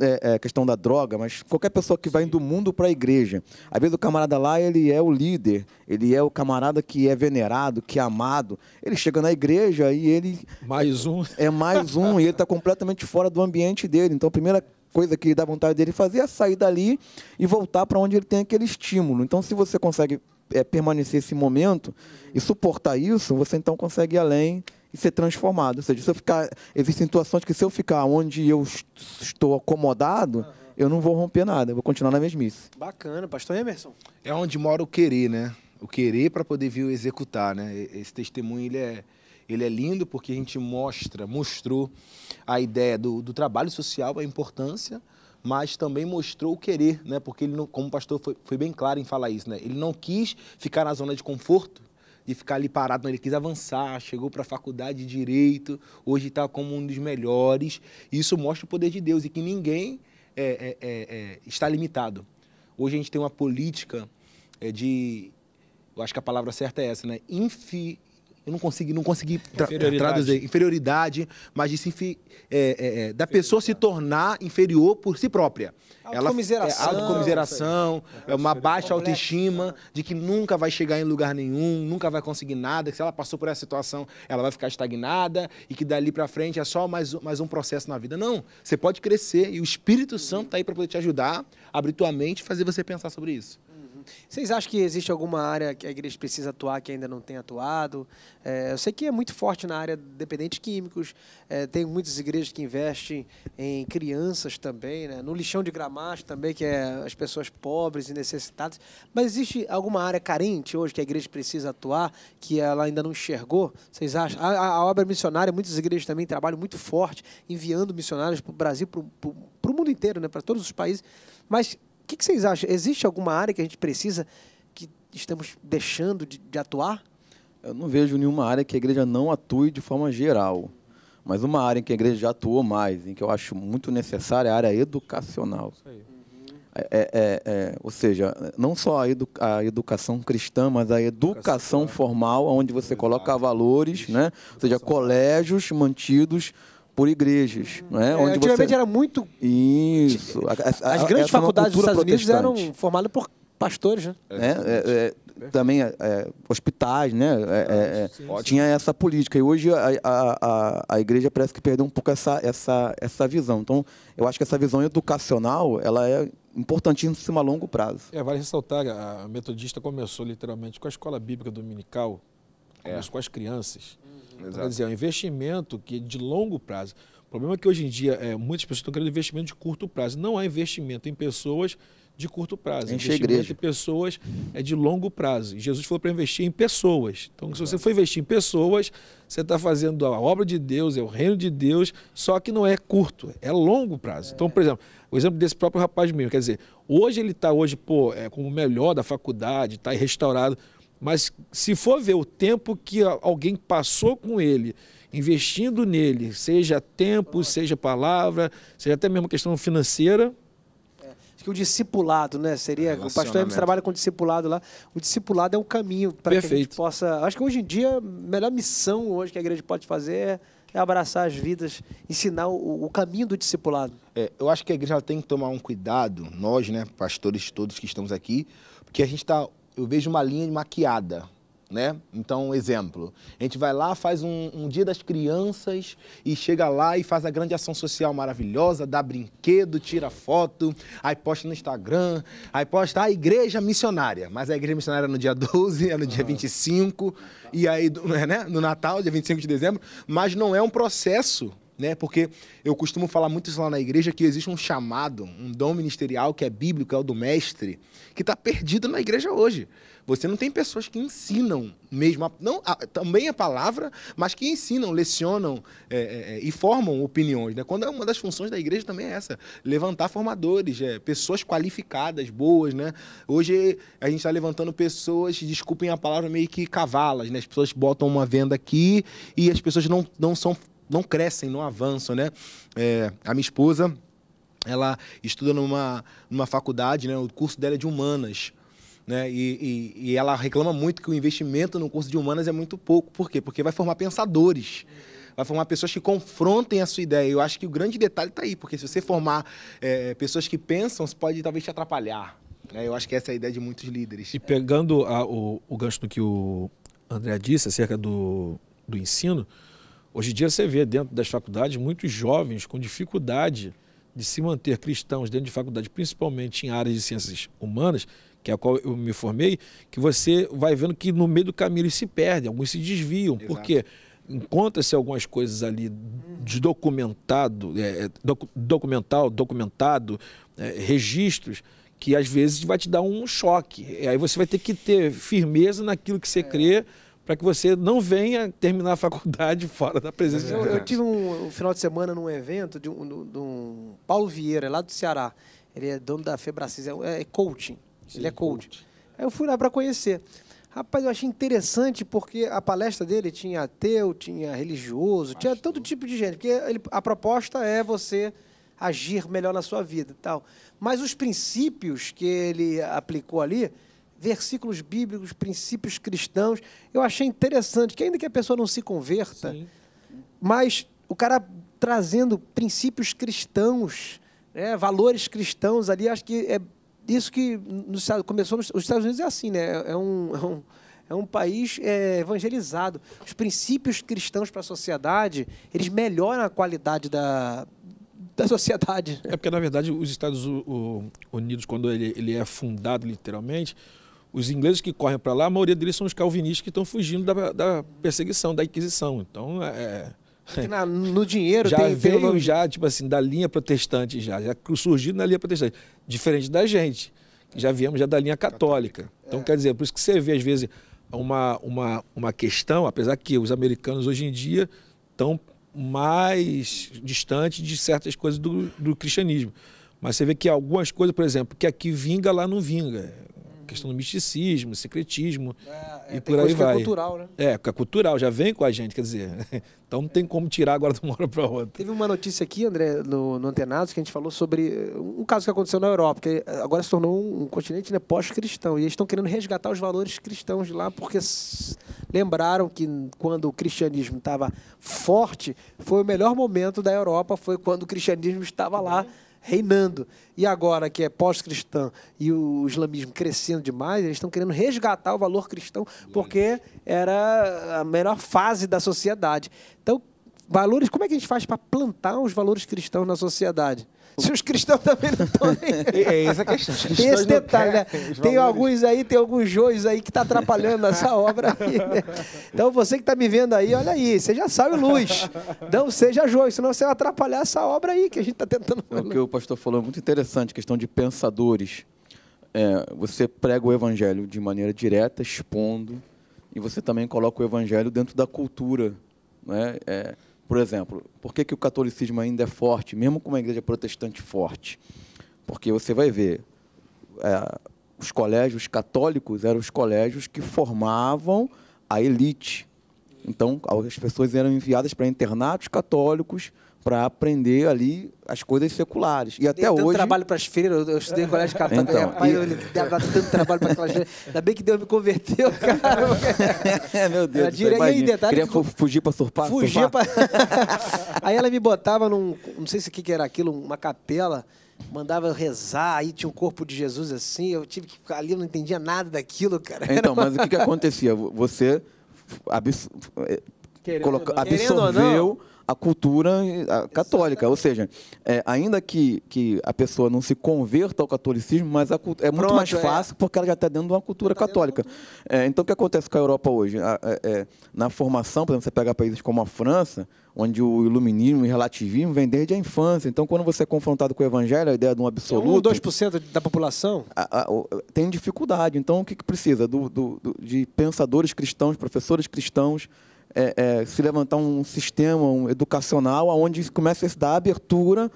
Speaker 2: é, é, questão da droga, mas qualquer pessoa que vai do mundo para a igreja. Às vezes o camarada lá, ele é o líder, ele é o camarada que é venerado, que é amado. Ele chega na igreja e ele... Mais um. <laughs> É mais um, e ele está completamente fora do ambiente dele. Então, a primeira coisa que dá vontade dele fazer é sair dali e voltar para onde ele tem aquele estímulo. Então, se você consegue é, permanecer esse momento e suportar isso, você então consegue ir além e ser transformado. Ou seja, se eu ficar, existem situações que se eu ficar onde eu estou acomodado, uhum. eu não vou romper nada, eu vou continuar na mesmice.
Speaker 3: Bacana, pastor Emerson. É onde mora o querer, né? O querer para poder vir o executar, né? Esse testemunho ele é ele é lindo porque a gente mostra, mostrou a ideia do, do trabalho social, a importância, mas também mostrou o querer, né? Porque ele, não, como o pastor foi, foi, bem claro em falar isso, né? Ele não quis ficar na zona de conforto, de ficar ali parado. Não, ele quis avançar, chegou para a faculdade de Direito, hoje está como um dos melhores. Isso mostra o poder de Deus e que ninguém é, é, é, é está limitado. Hoje a gente tem uma política é, de, eu acho que a palavra certa é essa, né? Infi, eu não consegui, não consegui tra eh, traduzir. Inferioridade, mas disse infi é, eh, é, eh, da pessoa se tornar inferior por si própria. Autocomiseração. é, autocomiseração, é uma baixa autoestima né? de que nunca vai chegar em lugar nenhum, nunca vai conseguir nada, que se ela passou por essa situação, ela vai ficar estagnada e que dali para frente é só mais, mais um processo na vida. Não, você pode crescer e o Espírito Santo está aí para poder te ajudar, abrir tua mente e fazer
Speaker 1: você pensar sobre isso. Vocês acham que existe alguma área que a igreja precisa atuar que ainda não tem atuado? É, eu sei que é muito forte na área de dependentes químicos, é, tem muitas igrejas que investem em crianças também, né? no lixão de gramacho também, que é as pessoas pobres e necessitadas. Mas existe alguma área carente hoje que a igreja precisa atuar que ela ainda não enxergou? Vocês acham? A, a, a obra missionária, muitas igrejas também trabalham muito forte, enviando missionários para o Brasil, para o mundo inteiro, né? para todos os países. Mas que, que vocês acham?
Speaker 2: Existe alguma área que a gente precisa que estamos deixando de, de atuar? Eu não vejo nenhuma área que a igreja não atue de forma geral. Mas uma área em que a igreja já atuou mais, em que eu acho muito necessária, é a área educacional. Isso aí. É, é, é, é ou seja, não só a, edu a, educação cristã, mas a educação, educação formal, onde você coloca valores, né? ou seja, colégios mantidos por igrejas, não é? é Onde antigamente você... era muito isso. A, a, As grandes é faculdades dos Estados Unidos eram
Speaker 1: formadas por pastores, né? É, é,
Speaker 2: é, é. também hospitais, né? Ah, sim, sim. tinha essa política e hoje a, a, a, igreja parece que perdeu um pouco essa, essa, essa visão. Então, eu acho que essa visão educacional ela é importantíssima a longo prazo.
Speaker 4: É, vale ressaltar, a metodista começou literalmente com a escola bíblica dominical, é. com as crianças. Exato. quer dizer, é um investimento que de longo prazo. O problema é que hoje em dia é, muitas pessoas estão querendo investimento de curto prazo. Não há investimento em pessoas de curto prazo. Enche investimento em pessoas é de longo prazo. E Jesus falou para investir em pessoas. Então, Exato. se você for investir em pessoas, você está fazendo a obra de Deus, é o reino de Deus, só que não é curto, é longo prazo. É. Então, por exemplo, o exemplo desse próprio rapaz mesmo, quer dizer, hoje ele está hoje, pô, é, como o melhor da faculdade, está restaurado. Mas se for ver o tempo que alguém passou com ele, investindo nele, seja tempo, seja palavra, seja até mesmo questão financeira. É. acho que o discipulado, né?
Speaker 1: Seria. O pastor Hermes trabalha com o discipulado lá. O discipulado é o caminho para que a gente possa. Acho que hoje em dia, a melhor missão hoje que a igreja pode fazer é, é abraçar as vidas, ensinar
Speaker 3: o, o caminho do discipulado. É, eu acho que a igreja tem que tomar um cuidado, nós, né, pastores todos que estamos aqui, porque a gente está eu vejo uma linha maquiada. Né? Então, exemplo, a gente vai lá, faz um, um, dia das crianças e chega lá e faz a grande ação social maravilhosa, dá brinquedo, tira foto, aí posta no Instagram, aí posta a ah, igreja missionária, mas a igreja missionária é no dia 12, é no dia 25, e aí né? no Natal, dia 25 de dezembro, mas não é um processo né? Porque eu costumo falar muito isso lá na igreja que existe um chamado, um dom ministerial que é bíblico, é o do mestre, que está perdido na igreja hoje. Você não tem pessoas que ensinam mesmo, a, não a, também a palavra, mas que ensinam, lecionam é, é, é, e formam opiniões. Né? Quando é uma das funções da igreja também é essa, levantar formadores, é, pessoas qualificadas, boas, né? Hoje a gente está levantando pessoas, desculpem a palavra, meio que cavalas, né? As pessoas botam uma venda aqui e as pessoas não, não são não crescem, não avançam, né? É, a minha esposa, ela estuda numa, numa faculdade, né? O curso dela é de humanas. Né? E, e, e, ela reclama muito que o investimento no curso de humanas é muito pouco. Por quê? Porque vai formar pensadores. Vai formar pessoas que confrontem a sua ideia. Eu acho que o grande detalhe está aí, porque se você formar é, pessoas que pensam, você pode talvez te atrapalhar.
Speaker 4: Né? Eu acho que essa é a ideia de muitos líderes. E pegando a, o, o gancho do que o André disse acerca do, do ensino, Hoje em dia você vê dentro das faculdades muitos jovens com dificuldade de se manter cristãos dentro de faculdade, principalmente em áreas de ciências humanas, que é a qual eu me formei, que você vai vendo que no meio do caminho eles se perdem, alguns se desviam, Exato. porque encontra-se algumas coisas ali de documentado, é, é doc, documental, documentado, é, registros, que às vezes vai te dar um choque. Aí você vai ter que ter firmeza naquilo que você é. crê para que você não venha terminar a faculdade <laughs> fora da presença. Eu, eu tive
Speaker 1: um, um, final de semana num evento de um, de um, Paulo Vieira, lá do Ceará. Ele é dono da Febracis, é, é coaching. Sim, ele é coach. coach. Aí eu fui lá para conhecer. Rapaz, eu achei interessante porque a palestra dele tinha ateu, tinha religioso, tinha todo tipo de gente. Porque ele, a proposta é você agir melhor na sua vida e tal. Mas os princípios que ele aplicou ali versículos bíblicos, princípios cristãos. Eu achei interessante que, ainda que a pessoa não se converta, Sim. mas o cara trazendo princípios cristãos, né, valores cristãos ali, acho que é isso que nos, começou nos os Estados Unidos é assim, né? É, é um, é um, é um país é, evangelizado. Os princípios cristãos para a sociedade, eles melhoram a qualidade da,
Speaker 4: da sociedade. É porque, na verdade, os Estados Unidos, quando ele, ele é fundado literalmente, os ingleses que correm para lá, a maioria deles são os calvinistas que estão fugindo da, da perseguição, da Inquisição. Então, é, é. na, no dinheiro já tem, veio já tipo assim da linha protestante já já surgiu na linha protestante diferente da gente que já viemos já da linha católica, católica. então é. quer dizer por isso que você vê às vezes uma, uma, uma questão apesar que os americanos hoje em dia estão mais distantes de certas coisas do, do cristianismo mas você vê que algumas coisas por exemplo que aqui vinga lá não vinga questão do misticismo, secretismo é, é, e por aí é vai. É cultural, né? É, é cultural, já vem com a gente, quer dizer. <laughs> então não tem como tirar agora de uma hora para outra. Teve uma notícia
Speaker 1: aqui, André, no, no Antenados, que a gente falou sobre eh, um caso que aconteceu na Europa, que eh, agora se tornou um, um continente né, pós-cristão. E eles estão querendo resgatar os valores cristãos de lá, porque lembraram que quando o cristianismo estava forte, foi o melhor momento da Europa, foi quando o cristianismo estava lá. Uhum reinando, e agora que é pós-cristã e o islamismo crescendo demais, eles estão querendo resgatar o valor cristão, porque era a melhor fase da sociedade. Então, valores, como é que a gente faz para plantar os valores cristãos na sociedade? <laughs> se os cristãos também não estão nem. <laughs> É, é essa a questão. Tem esse detalhe, né? Tem alguns aí, tem alguns joios aí que está atrapalhando essa obra aí. Né? <laughs> Então você que está me vendo aí, olha aí, você já sabe luz. Não seja joio, senão você vai atrapalhar essa obra aí que a gente está tentando.
Speaker 2: É o que o pastor falou é muito interessante, questão de pensadores. É, você prega o evangelho de maneira direta, expondo, e você também coloca o evangelho dentro da cultura. Né? É, por exemplo, por que, que o catolicismo ainda é forte, mesmo com uma igreja protestante forte? Porque você vai ver, é, os colégios católicos eram os colégios que formavam a elite. Então, as pessoas eram enviadas para internatos católicos para aprender ali as coisas seculares. E até tanto hoje. trabalho para as feiras, eu estudei em colégio católico. Então, e...
Speaker 1: dava tanto trabalho para aquelas feiras. Ainda bem que Deus me converteu, cara. <laughs> meu Deus. detalhe Queria que...
Speaker 2: fugir para surpar. Fugir para.
Speaker 1: <laughs> <laughs> aí ela me botava num. Não sei se o que era aquilo, uma capela. Mandava rezar, aí tinha um corpo de Jesus assim. Eu tive que ficar ali, eu não entendia nada daquilo, cara. Então, uma... mas o que, que acontecia?
Speaker 2: Você absor... Eh, Querendo, coloca... absorveu. não a cultura eh, católica. Ou seja, é, ainda que, que a pessoa não se converta ao catolicismo, mas a, é muito Pronto, mais é. fácil é. porque ela já está dentro de uma cultura tá católica. É, então, o que acontece com a Europa hoje? A, é, é, na formação, por exemplo, você pega países como a França, onde o iluminismo e relativismo vem desde a infância. Então, quando você é confrontado com o evangelho, a ideia de um absoluto... 1,
Speaker 1: 2% da população?
Speaker 2: A, a, tem dificuldade. Então, o que, que precisa? Do, do, do, de pensadores cristãos, professores cristãos, é, é, se levantar um sistema um, educacional onde começa a se dar abertura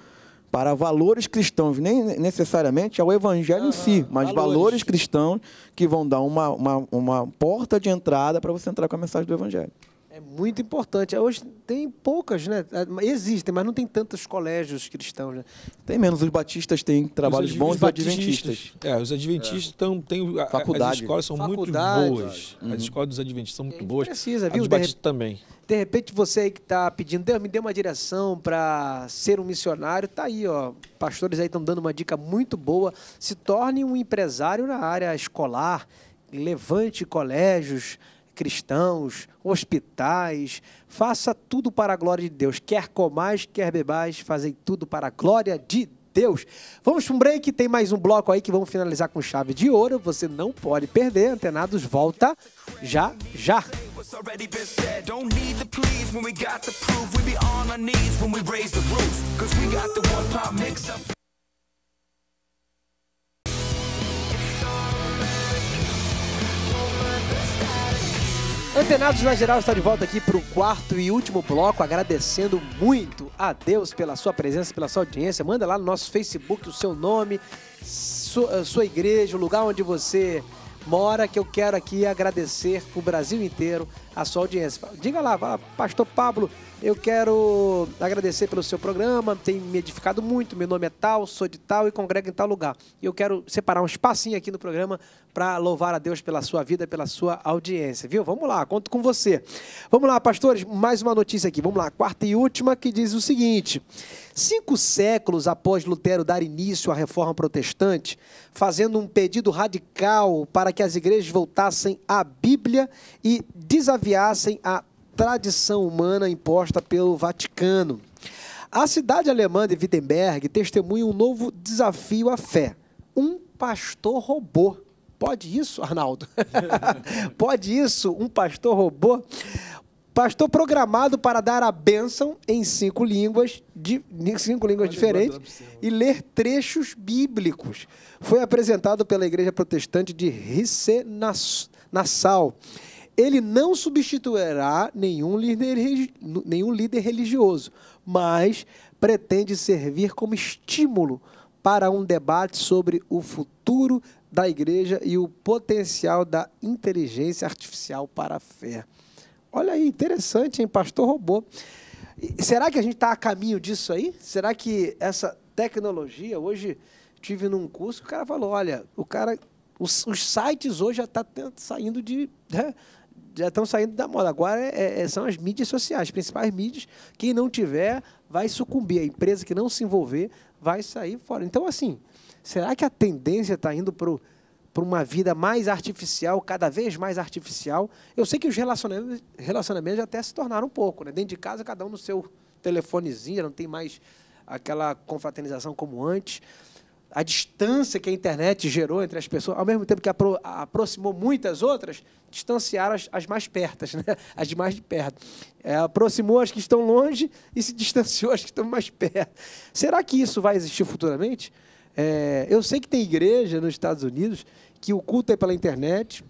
Speaker 2: para valores cristãos, nem necessariamente ao evangelho ah, em si, mas valores. valores cristãos que vão dar uma, uma, uma porta de entrada para você entrar com a mensagem do evangelho.
Speaker 1: É muito importante. É, hoje tem poucas, né? É, existem, mas não tem tantos
Speaker 2: colégios cristãos, né? Tem menos. Os batistas têm trabalhos os bons os adventistas. É,
Speaker 4: os adventistas é. Tão, têm. Faculdade. As escolas são Faculdade. muito boas. Uhum. As escolas dos adventistas são muito boas. Precisa, viu? Os batistas rep... também.
Speaker 1: De repente você aí que está pedindo, Deus me dê uma direção para ser um missionário, tá aí, ó. Pastores aí estão dando uma dica muito boa. Se torne um empresário na área escolar, levante colégios cristãos, hospitais, faça tudo para a glória de Deus. Quer comais, quer bebais, fazem tudo para a glória de Deus. Vamos para um break, tem mais um bloco aí que vamos finalizar com chave de ouro. Você não pode perder, Antenados volta já já. Antenados na Geral está de volta aqui para o quarto e último bloco, agradecendo muito a Deus pela sua presença, pela sua audiência. Manda lá no nosso Facebook o seu nome, sua, sua igreja, o lugar onde você mora, que eu quero aqui agradecer o Brasil inteiro a sua audiência. Diga lá, fala, Pastor Pablo, eu quero agradecer pelo seu programa, tem me edificado muito, meu nome é tal, sou de tal e congrego em tal lugar. E eu quero separar um espacinho aqui no programa para louvar a Deus pela sua vida, pela sua audiência, viu? Vamos lá, conto com você. Vamos lá, pastores, mais uma notícia aqui. Vamos lá, quarta e última que diz o seguinte: cinco séculos após Lutero dar início à reforma protestante, fazendo um pedido radical para que as igrejas voltassem à Bíblia e desaviassem a tradição humana imposta pelo Vaticano. A cidade alemã de Wittenberg testemunha um novo desafio à fé. Um pastor robô. Pode isso, Arnaldo? <laughs> Pode isso, um pastor robô? Pastor programado para dar a bênção em cinco línguas, de, cinco línguas diferentes e ler trechos bíblicos. Foi apresentado pela Igreja Protestante de Risse Nassau ele não substituirá nenhum líder, nenhum líder religioso, mas pretende servir como estímulo para um debate sobre o futuro da igreja e o potencial da inteligência artificial para a fé. Olha aí, interessante, hein? Pastor robô. Será que a gente está a caminho disso aí? Será que essa tecnologia, hoje tive num curso, o cara falou, olha, o cara, os, os sites hoje já estão tá saindo de, né, já estão saindo da moda. Agora é, é, são as mídias sociais, as principais mídias. Quem não tiver vai sucumbir. A empresa que não se envolver vai sair fora. Então, assim, será que a tendência está indo para para uma vida mais artificial, cada vez mais artificial. Eu sei que os relacionamentos, relacionamentos até se tornaram um pouco, né? Dentro de casa, cada um no seu telefonezinho, não tem mais aquela confraternização como antes a distância que a internet gerou entre as pessoas, ao mesmo tempo que apro aproximou muitas outras, distanciaram as, as mais pertas, <laughs> né? as de mais de perto. É, aproximou as que estão longe e se distanciou as que estão mais perto. Será que isso vai existir futuramente? É, eu sei que tem igreja nos Estados Unidos que o culto é pela internet,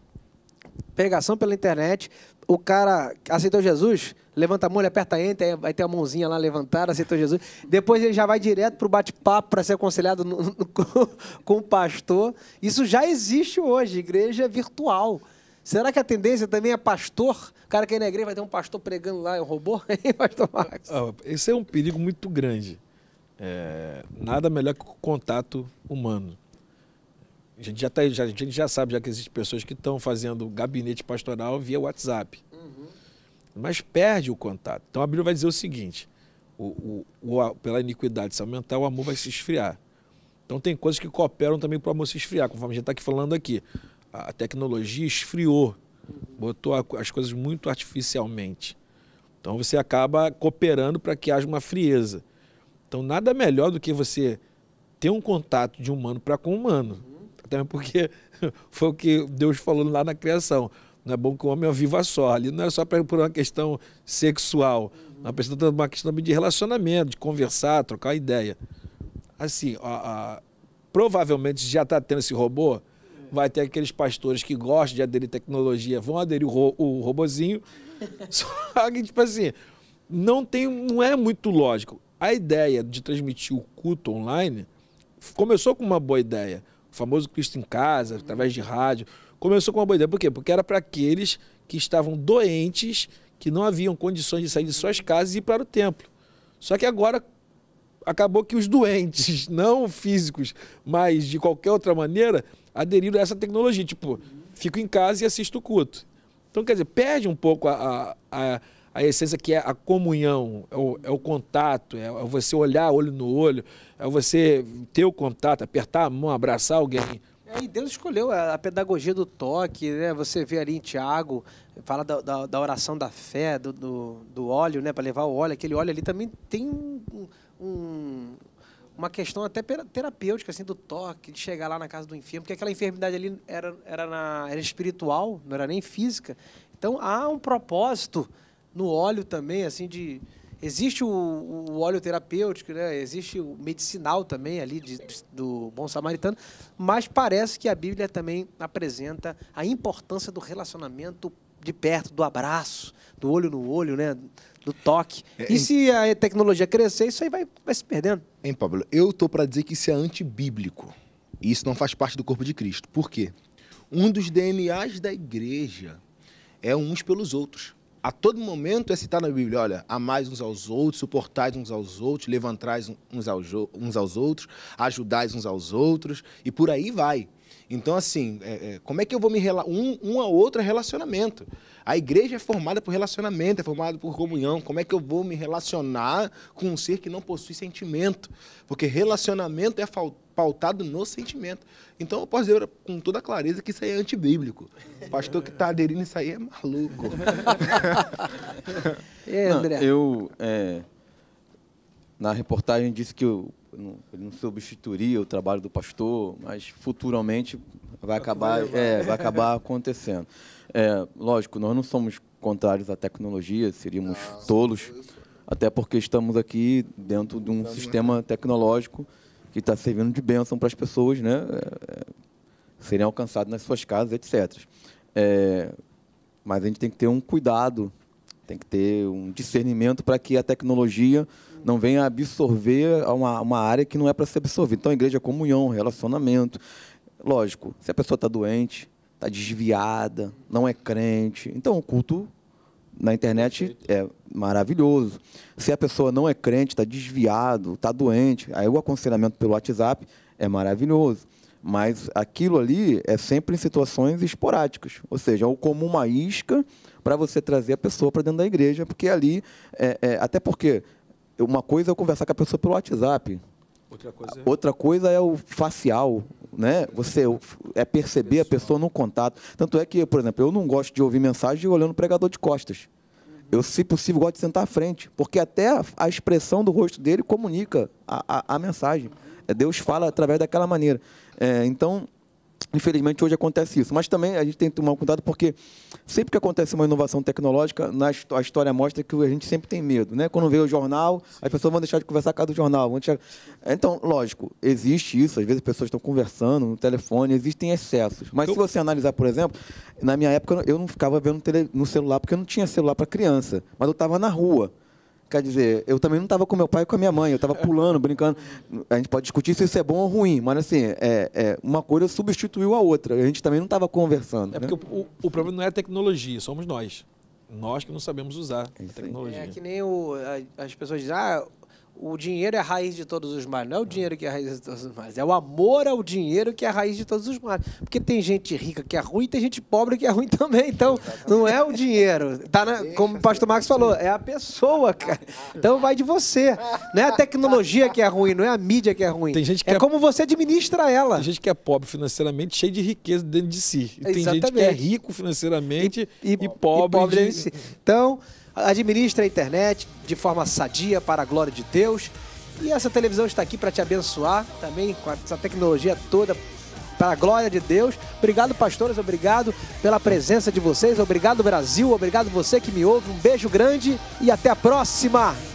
Speaker 1: Pregação pela internet, o cara aceitou Jesus, levanta a mão, ele aperta enter, vai ter a mãozinha lá levantada, aceitou Jesus. Depois ele já vai direto para o bate-papo para ser aconselhado no, no, <laughs> com o pastor. Isso já existe hoje, igreja virtual. Será que a tendência também é pastor? O cara que é na igreja vai ter um pastor pregando lá, é um robô? <laughs> Hein, pastor
Speaker 4: Marcos? Ah, esse é um perigo muito grande. É, nada melhor que o contato humano. A gente já, tá, já, a gente já sabe já que existem pessoas que estão fazendo gabinete pastoral via WhatsApp. Uhum. Mas perde o contato. Então a Bíblia vai dizer o seguinte: o, o, o, pela iniquidade se aumentar, o amor vai se esfriar. Então tem coisas que cooperam também para o amor se esfriar, conforme a gente está aqui falando aqui. A tecnologia esfriou, uhum. botou a, as coisas muito artificialmente. Então você acaba cooperando para que haja uma frieza. Então nada melhor do que você ter um contato de humano para com humano porque <laughs> foi o que Deus falou lá na criação. Não é bom que o homem viva só. Ali não é só por uma questão sexual. Uma questão, tá uma questão de relacionamento, de conversar, trocar ideia. Assim, a, a, provavelmente já está tendo esse robô. Vai ter aqueles pastores que gostam de aderir tecnologia, vão aderir o, ro, o robozinho. <laughs> Só que, tipo assim, não, tem, não é muito lógico. A ideia de transmitir o culto online começou com uma boa ideia o famoso Cristo em Casa, através de rádio. Começou com uma boa ideia. Por quê? Porque era para aqueles que estavam doentes, que não haviam condições de sair de suas casas e ir para o templo. Só que agora acabou que os doentes, <laughs> não físicos, mas de qualquer outra maneira, aderiram a essa tecnologia. Tipo, fico em casa e assisto o culto. Então, quer dizer, perde um pouco a, a, a a essência que é a comunhão, é o, é o contato, é, é, você olhar olho no olho, é você ter o contato, apertar a mão, abraçar alguém.
Speaker 1: É, e Deus escolheu a pedagogia do toque, né? Você vê ali em Tiago, fala da, da, da oração da fé, do, do, do óleo, né? Para levar o óleo, aquele óleo ali também tem um, uma questão até terapêutica, assim, do toque, de chegar lá na casa do enfermo, porque aquela enfermidade ali era, era, na, era espiritual, não era nem física. Então há um propósito no óleo também, assim, de. Existe o, o óleo terapêutico, né? existe o medicinal também ali de, do bom samaritano, mas parece que a Bíblia também apresenta a importância do relacionamento de perto, do abraço, do olho no olho, né? do toque. É, e se a tecnologia crescer, isso aí vai, vai se perdendo.
Speaker 3: Hein, Pablo? Eu estou para dizer que isso é antibíblico. E isso não faz parte do corpo de Cristo. Por quê? Um dos DNAs da igreja é uns pelos outros a todo momento é citado na Bíblia, olha, amais uns aos outros, suportais uns aos outros, levantais uns aos, uns aos outros, ajudais uns aos outros, e por aí vai. Então, assim, é, é, como é que eu vou me um, um a outro é relacionamento? A igreja é formada por relacionamento, é formada por comunhão. Como é que eu vou me relacionar com um ser que não possui sentimento? Porque relacionamento é, pautado no sentimento. Então eu posso dizer com toda clareza que isso aí é antibíblico. O pastor que está aderindo isso aí é maluco.
Speaker 2: <laughs> é, André. Não, eu, é, na reportagem, disse que eu, não, ele não substituiria o trabalho do pastor, mas futuramente vai acabar, é, vai acabar acontecendo. É, lógico, nós não somos contrários à tecnologia, seríamos não, tolos, até porque estamos aqui dentro de um sistema tecnológico que está servindo de bênção para as pessoas né, é, é, serem alcançadas nas suas casas, etc. É, mas a gente tem que ter um cuidado, tem que ter um discernimento para que a tecnologia não venha absorver uma, uma área que não é para ser absorvida. Então, a igreja é comunhão, relacionamento. Lógico, se a pessoa está doente, está desviada, não é crente, então o culto na internet é maravilhoso. Se a pessoa não é crente, está desviado, está doente, aí o aconselhamento pelo WhatsApp é maravilhoso. Mas aquilo ali é sempre em situações esporádicas, ou seja, ou como uma isca para você trazer a pessoa para dentro da igreja, porque ali, é, é, até porque uma coisa é eu conversar com a pessoa pelo WhatsApp, Outra coisa, é... Outra coisa é o facial, né? Você é perceber a pessoa no contato. Tanto é que, por exemplo, eu não gosto de ouvir mensagem olhando o pregador de costas. Eu, se possível, gosto de sentar à frente, porque até a expressão do rosto dele comunica a, a, a mensagem. É, Deus fala através daquela maneira. É, então, Infelizmente, hoje acontece isso. Mas também a gente tem que tomar cuidado, porque sempre que acontece uma inovação tecnológica, na, a história mostra que a gente sempre tem medo. Né? Quando vê o jornal, Sim. as pessoas vão deixar de conversar por causa do jornal. Deixar... Então, lógico, existe isso. Às vezes as pessoas estão conversando no telefone, existem excessos. Mas se você analisar, por exemplo, na minha época eu não ficava vendo no celular, porque eu não tinha celular para criança. Mas eu estava na rua. Quer dizer, eu também não estava com meu pai e com a minha mãe, eu estava é. pulando, brincando. A gente pode discutir se isso é bom ou ruim, mas assim, é, é uma coisa substituiu a outra. A gente também não estava conversando. É né? porque o,
Speaker 4: o, problema não é a tecnologia, somos nós. Nós que não sabemos usar
Speaker 2: é a tecnologia. É
Speaker 1: que nem o, as pessoas dizem, ah, o dinheiro é a raiz de todos os males. Não é o dinheiro que é a raiz de todos os males. É o amor ao dinheiro que é a raiz de todos os males. Porque tem gente rica que é ruim e tem gente pobre que é ruim <laughs> também. Então, não é o dinheiro. Tá na, como o pastor Marcos falou, é a pessoa, cara. Então vai de você. Não é a tecnologia que é ruim, não é a mídia que é ruim. Tem
Speaker 4: gente que é, é como você administra ela. Tem gente que é pobre financeiramente, cheio de riqueza dentro de si. E tem Exatamente. gente que é rico financeiramente e, e, e pobre. E pobre de... Si. Então.
Speaker 1: Administra a internet de forma sadia para a glória de Deus. E essa televisão está aqui para te abençoar também com essa tecnologia toda para a glória de Deus. Obrigado, pastores, obrigado pela presença de vocês. Obrigado, Brasil. Obrigado você que me ouve. Um beijo grande e até a próxima.